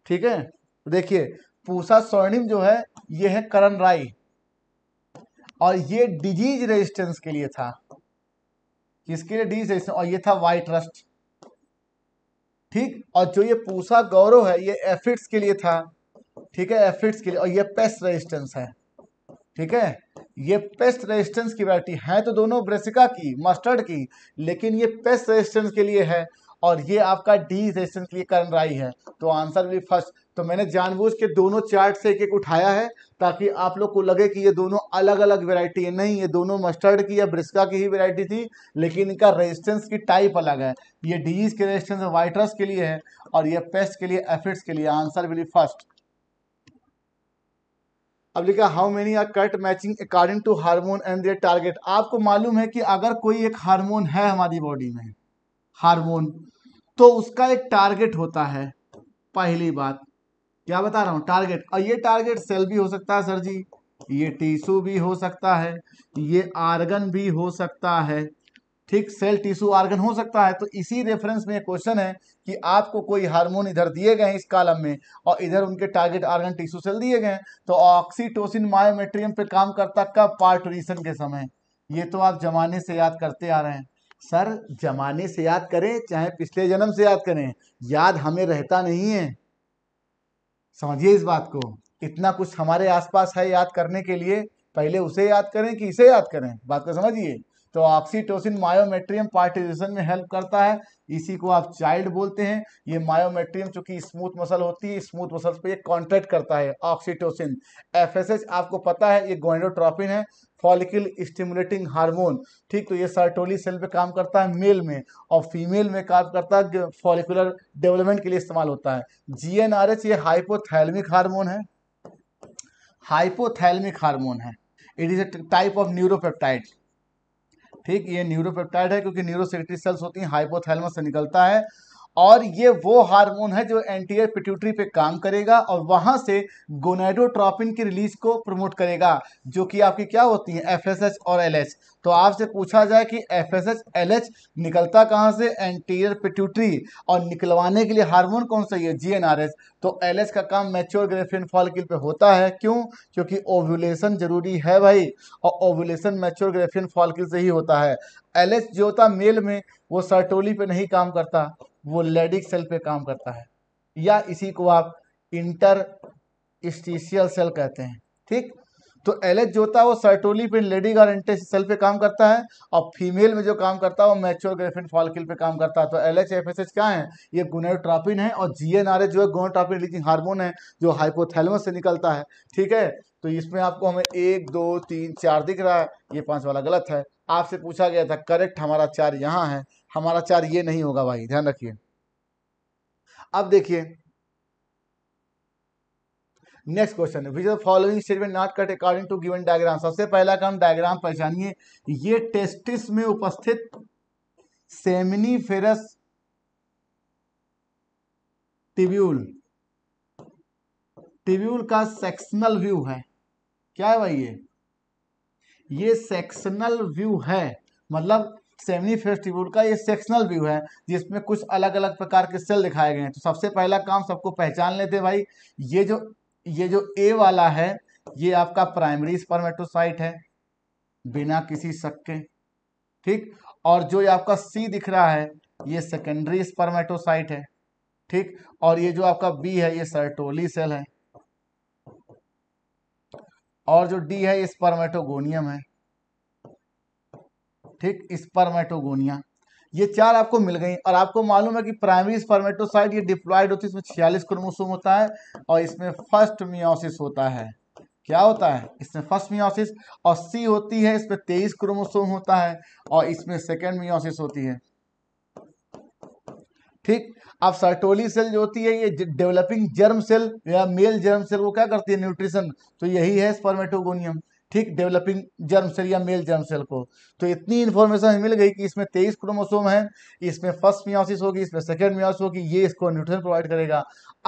ठीक है तो देखिए पूसा स्वर्णिम जो है ये है करण राय और ये डिजीज रेजिस्टेंस के लिए था किसके लिए डिजीज रेजिस्टेंस और ये था वाइट रस्ट ठीक और जो ये पूसा गौरव है ये एफिड्स के लिए था ठीक है एफिड्स के लिए और ये पेस्ट रेजिस्टेंस है ठीक है ये पेस्ट रेजिस्टेंस की वैरायटी है तो दोनों ब्रेसिका की मस्टर्ड की लेकिन ये पेस्ट रेजिस्टेंस के लिए है और ये आपका डी रेजिस्टेंस के लिए कर राई है तो आंसर भी फर्स्ट तो मैंने जानबूझ के दोनों चार्ट से एक एक उठाया है ताकि आप लोग को लगे कि ये दोनों अलग अलग वेरायटी है नहीं ये दोनों मस्टर्ड की या ब्रिस्का की ही वेरायटी थी लेकिन इनका रेजिस्टेंस की टाइप अलग है ये डीज के रेजिस्टेंस वाइट्रस के लिए है और ये पेस्ट के लिए एफिड्स के लिए आंसर विली फर्स्ट अब लिखा how many are cut matching according to hormone and their target आपको मालूम है कि अगर कोई एक हार्मोन है हमारी बॉडी में हार्मोन तो उसका एक टारगेट होता है पहली बात क्या बता रहा हूँ टारगेट और ये टारगेट सेल भी हो सकता है सर जी ये टिश्यू भी हो सकता है ये आर्गन भी हो सकता है ठीक सेल टिश्यू आर्गन हो सकता है तो इसी रेफरेंस में क्वेश्चन है कि आपको कोई हार्मोन इधर दिए गए हैं इस कालम में और इधर उनके टारगेट आर्गन टिश्यू सेल दिए गए हैं तो ऑक्सीटोसिन मायोमेट्रियम पे काम करता कब पार्टोरिशन के समय ये तो आप जमाने से याद करते आ रहे हैं सर जमाने से याद करें चाहे पिछले जन्म से याद करें याद हमें रहता नहीं है समझिए इस बात को इतना कुछ हमारे आसपास है याद करने के लिए पहले उसे याद करें कि इसे याद करें बात को समझिए तो ऑक्सीटोसिन मायोमेट्रियम पार्टीशन में हेल्प करता है इसी को आप चाइल्ड बोलते हैं ये मायोमेट्रियम चूंकि स्मूथ मसल होती है स्मूथ मसल पे ये कॉन्ट्रैक्ट करता है ऑक्सीटोसिन एफएसएच आपको पता है ये गोइंडोट्रॉपिन है फॉलिकल स्टिमुलेटिंग हार्मोन ठीक तो ये सर्टोली सेल पे काम करता है मेल में और फीमेल में काम करता है फॉलिकुलर डेवलपमेंट के लिए इस्तेमाल होता है जीएनआरएच ये हाइपोथैलमिक हार्मोन है हाइपोथैलमिक हार्मोन है it is a type of neuropeptide ठीक ये न्यूरोपेप्टाइड है क्योंकि न्यूरोसेक्रेटरी सेल्स होती हैं हाइपोथैलमस से निकलता है और ये वो हार्मोन है जो एंटीरियर पिट्यूटरी पे काम करेगा और वहां से गोनाइडोट्रॉपिन की रिलीज को प्रमोट करेगा जो कि आपकी क्या होती है एफएसएच और एलएच तो आपसे पूछा जाए कि एफएसएच एलएच निकलता कहाँ से एंटीरियर पिट्यूटरी और निकलवाने के लिए हार्मोन कौन सा है जीएनआरएच तो एलएच का काम मेच्योर ग्रेफिन फॉलिकल पे होता है क्यों क्योंकि ओव्यूलेशन जरूरी है भाई और ओव्यूलेशन मेच्योर ग्रेफिन फॉलिकल से ही होता है एलएच जो होता मेल में वो सर्टोली पे नहीं काम करता वो लेडिक सेल पे काम करता है या इसी को आप इंटर स्टीशियल सेल कहते हैं ठीक तो एल जो होता है वो सर्टोली पे लेडिक और इंटर सेल पे काम करता है और फीमेल में जो काम करता है वो मैच्योर ग्रेफिन फॉलकिल पे काम करता है तो L H F S H क्या है ये गुनेट्रापिन है और जी एन आर एच जो है गोनेट्रापिन रिलीजिंग हार्मोन है जो हाइपोथैलमस से निकलता है ठीक है तो इसमें आपको हमें एक दो तीन चार दिख रहा है ये पांच वाला गलत है आपसे पूछा गया था करेक्ट हमारा चार यहाँ है हमारा चार ये नहीं होगा भाई ध्यान रखिए अब देखिए next question which the following statement not cut according to given diagram सबसे पहला काम डायग्राम पहचानिए ये टेस्टिस में उपस्थित सेमिनी फेरस टिब्यूल टिब्यूल का सेक्शनल व्यू है क्या है भाई ये ये सेक्शनल व्यू है मतलब सेमनी फेस्टिवल का ये सेक्शनल व्यू है जिसमें कुछ अलग अलग प्रकार के सेल दिखाए गए हैं तो सबसे पहला काम सबको पहचान लेते भाई ये जो ये जो ए वाला है ये आपका प्राइमरी स्पर्मेटोसाइट है बिना किसी शक के ठीक और जो ये आपका सी दिख रहा है ये सेकेंडरी स्पर्मेटोसाइट है ठीक और ये जो आपका बी है ये सर्टोली सेल है और जो डी है ये स्पर्मेटोगोनियम है ठीक स्पर्मेटोगोनिया ये चार आपको मिल गई और आपको मालूम है कि प्राइमरी स्पर्मेटोसाइड ये डिप्लॉयड होती है इसमें छियालीस क्रोमोसोम होता है और इसमें फर्स्ट मियोसिस होता है क्या होता है इसमें फर्स्ट मियोसिस और सी होती है इसमें तेईस क्रोमोसोम होता है और इसमें सेकेंड मियोसिस होती है ठीक अब सर्टोली सेल जो होती है ये डेवलपिंग जर्म सेल या मेल जर्म सेल वो क्या करती है न्यूट्रिशन तो यही है स्पर्मेटोगोनियम ठीक डेवलपिंग जर्म सेल या मेल जर्म सेल को तो इतनी इन्फॉर्मेशन मिल गई कि इसमें तेईस क्रोमोसोम है इसमें फर्स्ट मियोसिस होगी इसमें सेकेंड मियोसिस होगी ये इसको न्यूट्रन प्रोवाइड करेगा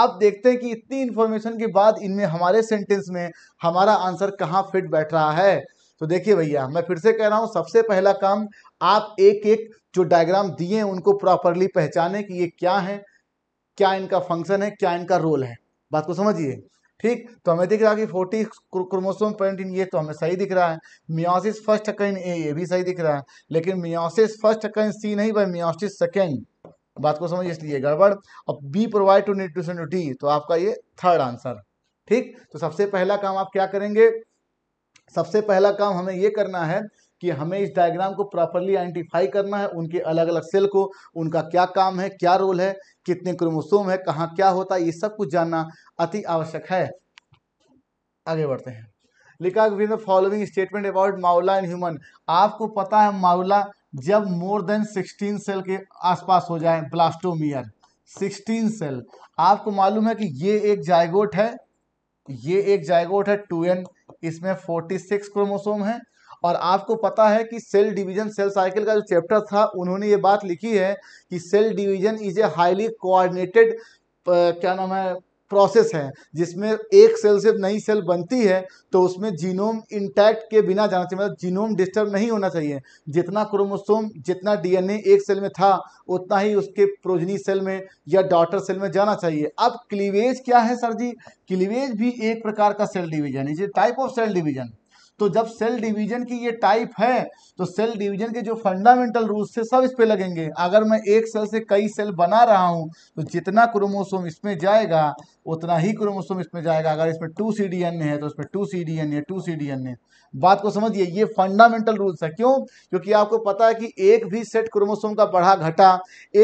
अब देखते हैं कि इतनी इन्फॉर्मेशन के बाद इनमें हमारे सेंटेंस में हमारा आंसर कहाँ फिट बैठ रहा है तो देखिए भैया मैं फिर से कह रहा हूँ सबसे पहला काम आप एक एक जो डायग्राम दिए उनको प्रॉपरली पहचाने कि ये क्या है क्या इनका फंक्शन है क्या इनका रोल है बात को समझिए ठीक तो हमें दिख रहा है कि फोर्टी क्रोमोसोम प्रेजेंट इन ये तो हमें सही दिख रहा है मियोसिस फर्स्ट अकर इन ए ये भी सही दिख रहा है लेकिन मियोसिस फर्स्ट अकर इन सी नहीं भाई मियोसिस सेकेंड बात को समझ इसलिए गड़बड़ और B provide to nutrition to D तो आपका ये थर्ड आंसर ठीक तो सबसे पहला काम आप क्या करेंगे सबसे पहला काम हमें ये करना है कि हमें इस डायग्राम को प्रॉपरली आइडेंटिफाई करना है उनके अलग अलग सेल को उनका क्या काम है क्या रोल है कितने क्रोमोसोम है कहाँ क्या होता है ये सब कुछ जानना अति आवश्यक है आगे बढ़ते हैं लिखा with following statement about morula in human आपको पता है माउला जब मोर देन सिक्सटीन सेल के आसपास हो जाए ब्लास्टोमियर सिक्सटीन सेल आपको मालूम है कि ये एक जायगोट है ये एक जायगोट है टू एन इसमें फोर्टी सिक्स क्रोमोसोम है और आपको पता है कि सेल डिवीजन सेल साइकिल का जो चैप्टर था उन्होंने ये बात लिखी है कि cell division is a highly coordinated क्या नाम है प्रोसेस है जिसमें एक सेल से नई सेल बनती है तो उसमें जीनोम इंटैक्ट के बिना जाना चाहिए मतलब जीनोम डिस्टर्ब नहीं होना चाहिए जितना क्रोमोसोम जितना डीएनए एक सेल में था उतना ही उसके प्रोजनी सेल में या डॉटर सेल में जाना चाहिए अब क्लीवेज क्या है सर जी क्लीवेज भी एक प्रकार का सेल डिवीजन है टाइप ऑफ सेल डिवीजन तो जब सेल डिवीजन की ये टाइप है तो सेल डिवीजन के जो फंडामेंटल रूल्स थे सब इस पे लगेंगे अगर मैं एक सेल से कई सेल बना रहा हूँ तो जितना क्रोमोसोम इसमें जाएगा उतना ही क्रोमोसोम इसमें जाएगा अगर इसमें टू सी डी एन है तो इसमें two C D N A two C D N A बात को समझिए ये फंडामेंटल रूल्स है क्यों क्योंकि आपको पता है कि एक भी सेट क्रोमोसोम का बढ़ा घटा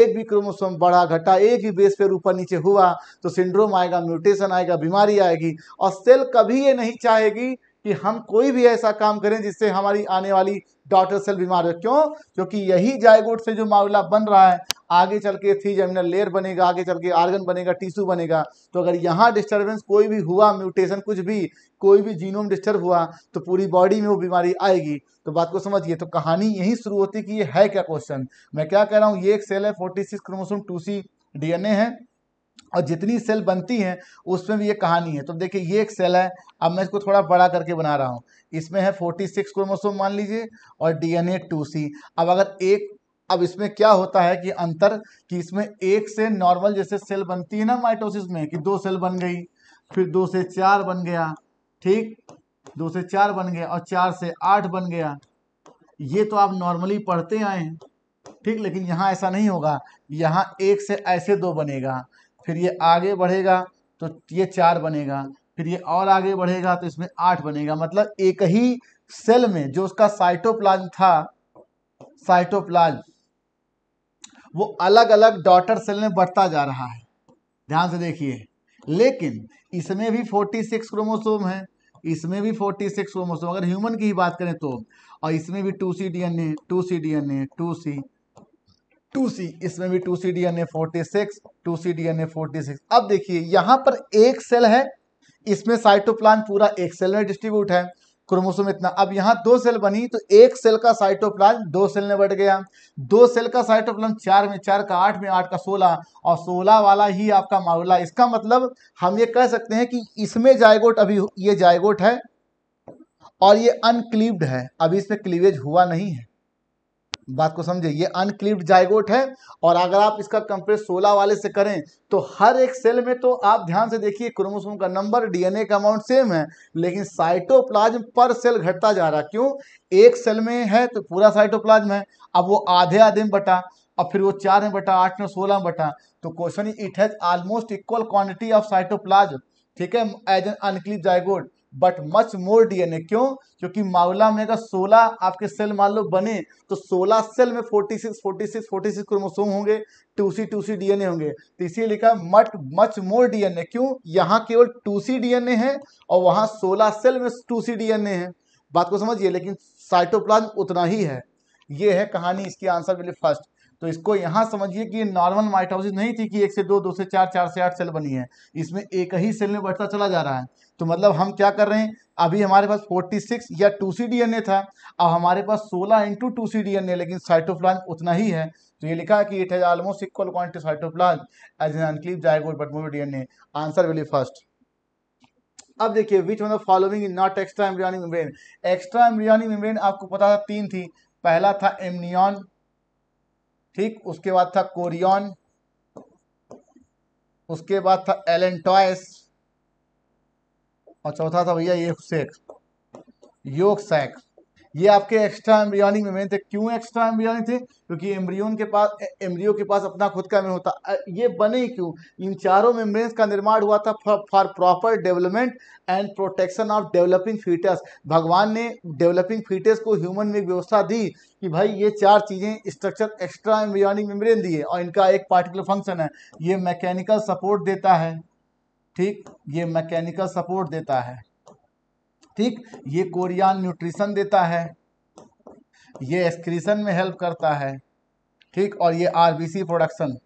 एक भी क्रोमोसोम बढ़ा घटा एक ही बेस पर ऊपर नीचे हुआ तो सिंड्रोम आएगा म्यूटेशन आएगा बीमारी आएगी और सेल कभी ये नहीं चाहेगी कि हम कोई भी ऐसा काम करें जिससे हमारी आने वाली डॉटर सेल बीमार हो क्यों क्योंकि यही जायगोट से जो मामला बन रहा है आगे चल के थ्री जर्मिनल लेयर बनेगा आगे चल के आर्गन बनेगा टिश्यू बनेगा तो अगर यहाँ डिस्टर्बेंस कोई भी हुआ म्यूटेशन कुछ भी कोई भी जीनोम डिस्टर्ब हुआ तो पूरी बॉडी में वो बीमारी आएगी तो बात को समझिए तो कहानी यही शुरू होती कि ये है क्या क्वेश्चन मैं क्या कह रहा हूँ ये एक सेल है forty six chromosome two C A है और जितनी सेल बनती हैं उसमें भी ये कहानी है तो देखिए ये एक सेल है अब मैं इसको थोड़ा बड़ा करके बना रहा हूँ इसमें है फोर्टी सिक्स क्रोमोसोम मान लीजिए और D N A two C अब अगर एक अब इसमें क्या होता है कि अंतर कि इसमें एक से नॉर्मल जैसे सेल बनती है ना माइटोसिस में कि दो सेल बन गई फिर दो से चार बन गया ठीक दो से चार बन गया और चार से आठ बन गया ये तो आप नॉर्मली पढ़ते आए हैं ठीक लेकिन यहाँ ऐसा नहीं होगा यहाँ एक से ऐसे दो बनेगा फिर ये आगे बढ़ेगा तो ये चार बनेगा फिर ये और आगे बढ़ेगा तो इसमें आठ बनेगा मतलब एक ही सेल में जो उसका साइटोप्लाज्म था साइटोप्लाज्म वो अलग अलग डॉटर सेल में बढ़ता जा रहा है ध्यान से देखिए लेकिन इसमें भी 46 क्रोमोसोम है इसमें भी 46 क्रोमोसोम अगर ह्यूमन की ही बात करें तो और इसमें भी two C D N A two C D N A two C two C इसमें भी two C D N A forty six two C D N A forty six अब देखिए यहां पर एक सेल है इसमें साइटोप्लान पूरा एक सेल में डिस्ट्रीब्यूट है क्रोमोसोम इतना अब यहाँ दो सेल बनी तो एक सेल का साइटोप्लान दो सेल में बढ़ गया दो सेल का साइटोप्लान चार में चार का आठ में आठ का सोलह और सोलह वाला ही आपका मामला इसका मतलब हम ये कह सकते हैं कि इसमें जायगोट अभी ये जायगोट है और ये अनक्लीव्ड है अभी इसमें क्लीवेज हुआ नहीं है बात को समझे ये अनक्लिप्ड जायगोट है और अगर आप इसका कंपेयर 16 वाले से करें तो हर एक सेल में तो आप ध्यान से देखिए क्रोमोसोम का नंबर डीएनए का अमाउंट सेम है लेकिन साइटोप्लाज्म पर सेल घटता जा रहा क्यों एक सेल में है तो पूरा साइटोप्लाज्म है अब वो आधे आधे में बटा और फिर वो चार में बटा आठ में सोलह में बटा तो question it has almost equal quantity of cytoplasm ठीक है as an uncleaved zygote but much more DNA क्यों क्योंकि मावला में अगर 16 आपके सेल मान लो बने तो 16 सेल में 46 46 46 क्रोमोसोम होंगे टूसी टूसी डीएनए होंगे तो इसीलिए लिखा मट मच मोर डीएनए क्यों यहाँ केवल टूसी डीएनए है और वहां 16 सेल में टूसी डीएनए है बात को समझिए लेकिन साइटोप्लाज्म उतना ही है ये है कहानी इसकी आंसर मिले फर्स्ट तो इसको यहाँ समझिए कि नॉर्मल माइटोसिस नहीं थी कि एक से दो दो से चार चार से आठ सेल बनी है इसमें एक ही सेल में बढ़ता चला जा रहा है तो मतलब हम क्या कर रहे हैं अभी हमारे पास 46 या 2C डीएनए था अब हमारे पास 16 इंटू टू सी डीएनए लेकिन साइटोप्लाज उतना ही है तो ये लिखा है कि it has almost equal quantity cytoplasm as an uncleaved zygote but more DNA answer will first अब देखिए which one of following is not extra embryonic membrane extra embryonic membrane आपको पता था तीन थी पहला था एमनियन ठीक उसके बाद था कोरियन उसके बाद था एलेंटॉयस और चौथा था भैया एफ सेक्स योग सेक्स ये आपके एक्स्ट्रा एम्ब्रियोनिक में थे क्यों एक्स्ट्रा एम्ब्रियोनिक थे क्योंकि एम्ब्रियोन के पास एम्ब्रियो के पास अपना खुद का में होता ये बने क्यों इन चारों मेम्ब्रेन्स का निर्माण हुआ था for proper development and protection of developing foetus भगवान ने डेवलपिंग फीटस को ह्यूमन में व्यवस्था दी कि भाई ये चार चीज़ें स्ट्रक्चर एक्स्ट्रा एम्ब्रियोनिक मेम्ब्रेन दिए और इनका एक पार्टिकुलर फंक्शन है ये मैकेनिकल सपोर्ट देता है ठीक ये मैकेनिकल सपोर्ट देता है ठीक ये कोरियान न्यूट्रिशन देता है ये एक्सक्रीशन में हेल्प करता है ठीक और ये आरबीसी प्रोडक्शन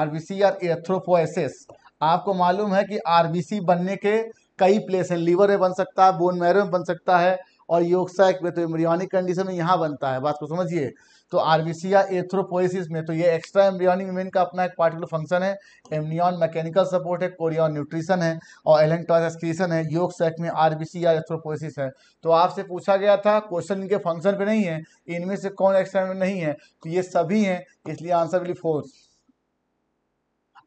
आरबीसी या एथ्रोपोएसिस आपको मालूम है कि आरबीसी बनने के कई प्लेस हैं लीवर में बन सकता है बोन मैरो में बन सकता है और योगसैक में तो कंडीशन में यहाँ बनता है बात को समझिए तो आरबीसी एथ्रोपोसिस एथ्रोपोइसिस में तो ये एक्स्ट्रा एम्ब्रियोनिक यूमिन का अपना एक पार्टिकुलर फंक्शन है एम्नियन मैकेनिकल सपोर्ट है कोरियन न्यूट्रिशन है और एलेंटॉस है योग सेट में आरबीसी या एथ्रोपोइसिस है तो आपसे पूछा गया था क्वेश्चन इनके फंक्शन पे नहीं है इनमें से कौन एक्स्ट्रा नहीं है तो ये सभी हैं इसलिए आंसर विल फोर्स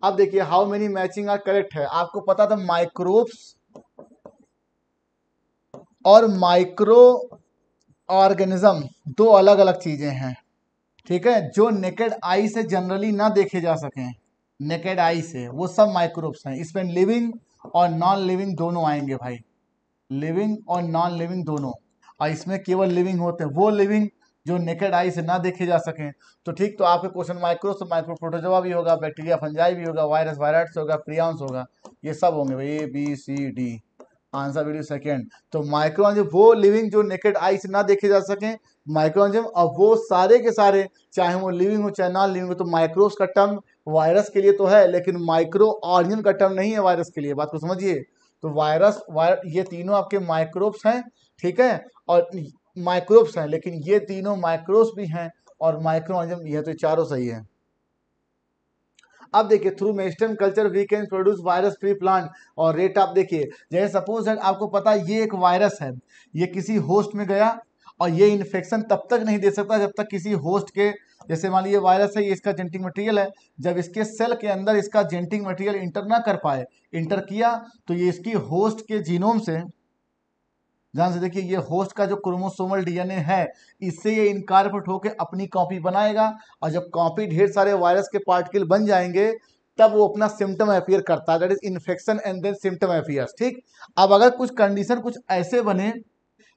अब देखिए how many matching are correct है आपको पता था माइक्रोब्स और माइक्रो ऑर्गेनिज्म दो अलग अलग चीजें हैं ठीक है जो नेकेड आई से जनरली ना देखे जा सकें नेकेड आई से वो सब माइक्रोब्स हैं इसमें लिविंग और नॉन लिविंग दोनों आएंगे भाई लिविंग और नॉन लिविंग दोनों और इसमें केवल लिविंग होते हैं वो लिविंग जो नेकेड आई से ना देखे जा सकें तो ठीक तो आपके क्वेश्चन माइक्रोस माइक्रो प्रोटोजोवा भी होगा बैक्टीरिया फंजाई भी होगा वायरस वायरस होगा प्रियांस होगा ये सब होंगे भाई A B C D answer will be second तो माइक्रोऑर्गेनिज्म वो लिविंग जो नेकेड आई से ना देखे जा सके माइक्रोऑर्गेनिज्म और वो सारे के सारे चाहे वो लिविंग हो चाहे नॉन लिविंग हो तो माइक्रोस का टर्म वायरस के लिए तो है लेकिन माइक्रो ऑर्गेनिज्म का टर्म नहीं है वायरस के लिए बात को समझिए तो वायरस वायर ये तीनों आपके माइक्रोब्स हैं ठीक है और माइक्रोब्स हैं लेकिन ये तीनों माइक्रोब्स भी हैं और माइक्रो ऑर्गेनिज्म यह तो चारों सही है अब देखिए through meristem culture we can produce virus free plant और रेट आप देखिए जैसे सपोज है आपको पता ये एक वायरस है ये किसी होस्ट में गया और ये इन्फेक्शन तब तक नहीं दे सकता जब तक किसी होस्ट के जैसे मान लीजिए वायरस है ये इसका जेंटिक मटेरियल है जब इसके सेल के अंदर इसका जेंटिक मटेरियल इंटर ना कर पाए इंटर किया तो ये इसकी होस्ट के जीनोम से ध्यान से देखिए ये होस्ट का जो क्रोमोसोमल डीएनए है इससे ये इनकार पर ठोके अपनी कॉपी बनाएगा और जब कॉपी ढेर सारे वायरस के पार्टिकल बन जाएंगे तब वो अपना सिम्टम अपियर करता है that is infection and then symptom appear ठीक अब अगर कुछ कंडीशन कुछ ऐसे बने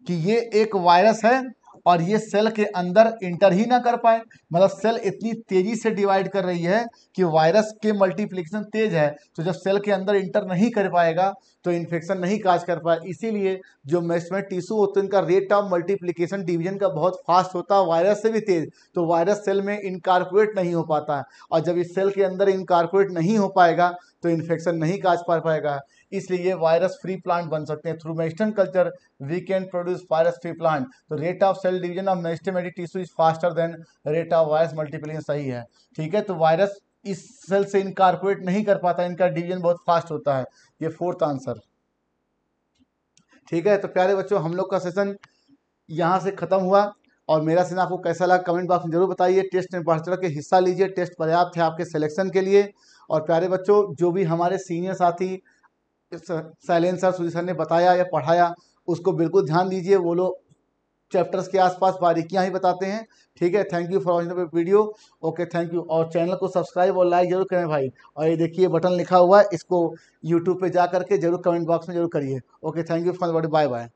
कि ये एक वायरस है और ये सेल के अंदर इंटर ही ना कर पाए मतलब सेल इतनी तेजी से डिवाइड कर रही है कि वायरस के मल्टीप्लिकेशन तेज है तो जब सेल के अंदर इंटर नहीं कर पाएगा तो इन्फेक्शन नहीं काज कर पाए इसीलिए जो मैचमेंट टिश्यू होते हैं इनका रेट ऑफ मल्टीप्लीकेशन डिवीजन का बहुत फास्ट होता है वायरस से भी तेज तो वायरस सेल में इनकारपोरेट नहीं हो पाता है और जब इस सेल के अंदर इनकारपोरेट नहीं हो पाएगा तो इन्फेक्शन नहीं काज पा पाएगा इसलिए वायरस फ्री प्लांट बन सकते हैं through meristem culture we can produce virus free plant तो rate of cell division of meristematic tissue is faster than rate of virus multiplication सही है ठीक है तो वायरस इस सेल से इनकारपोरेट नहीं कर पाता इनका डिवीजन बहुत फास्ट होता है ये फोर्थ आंसर ठीक है तो प्यारे बच्चों हम लोग का सेशन यहाँ से ख़त्म हुआ और मेरा सेशन आपको कैसा लगा कमेंट बॉक्स में जरूर बताइए टेस्ट में बढ़ चढ़ के हिस्सा लीजिए टेस्ट पर्याप्त है आपके सिलेक्शन के लिए और प्यारे बच्चों जो भी हमारे सीनियर साथी सैलेंसर सुधीर सर ने बताया या पढ़ाया उसको बिल्कुल ध्यान दीजिए वो लोग चैप्टर्स के आसपास बारीकियां ही बताते हैं ठीक है thank you for watching video okay thank you और चैनल को सब्सक्राइब और लाइक जरूर करें भाई और ये देखिए बटन लिखा हुआ है इसको यूट्यूब पे जा करके जरूर कमेंट बॉक्स में जरूर करिए okay thank you for bye bye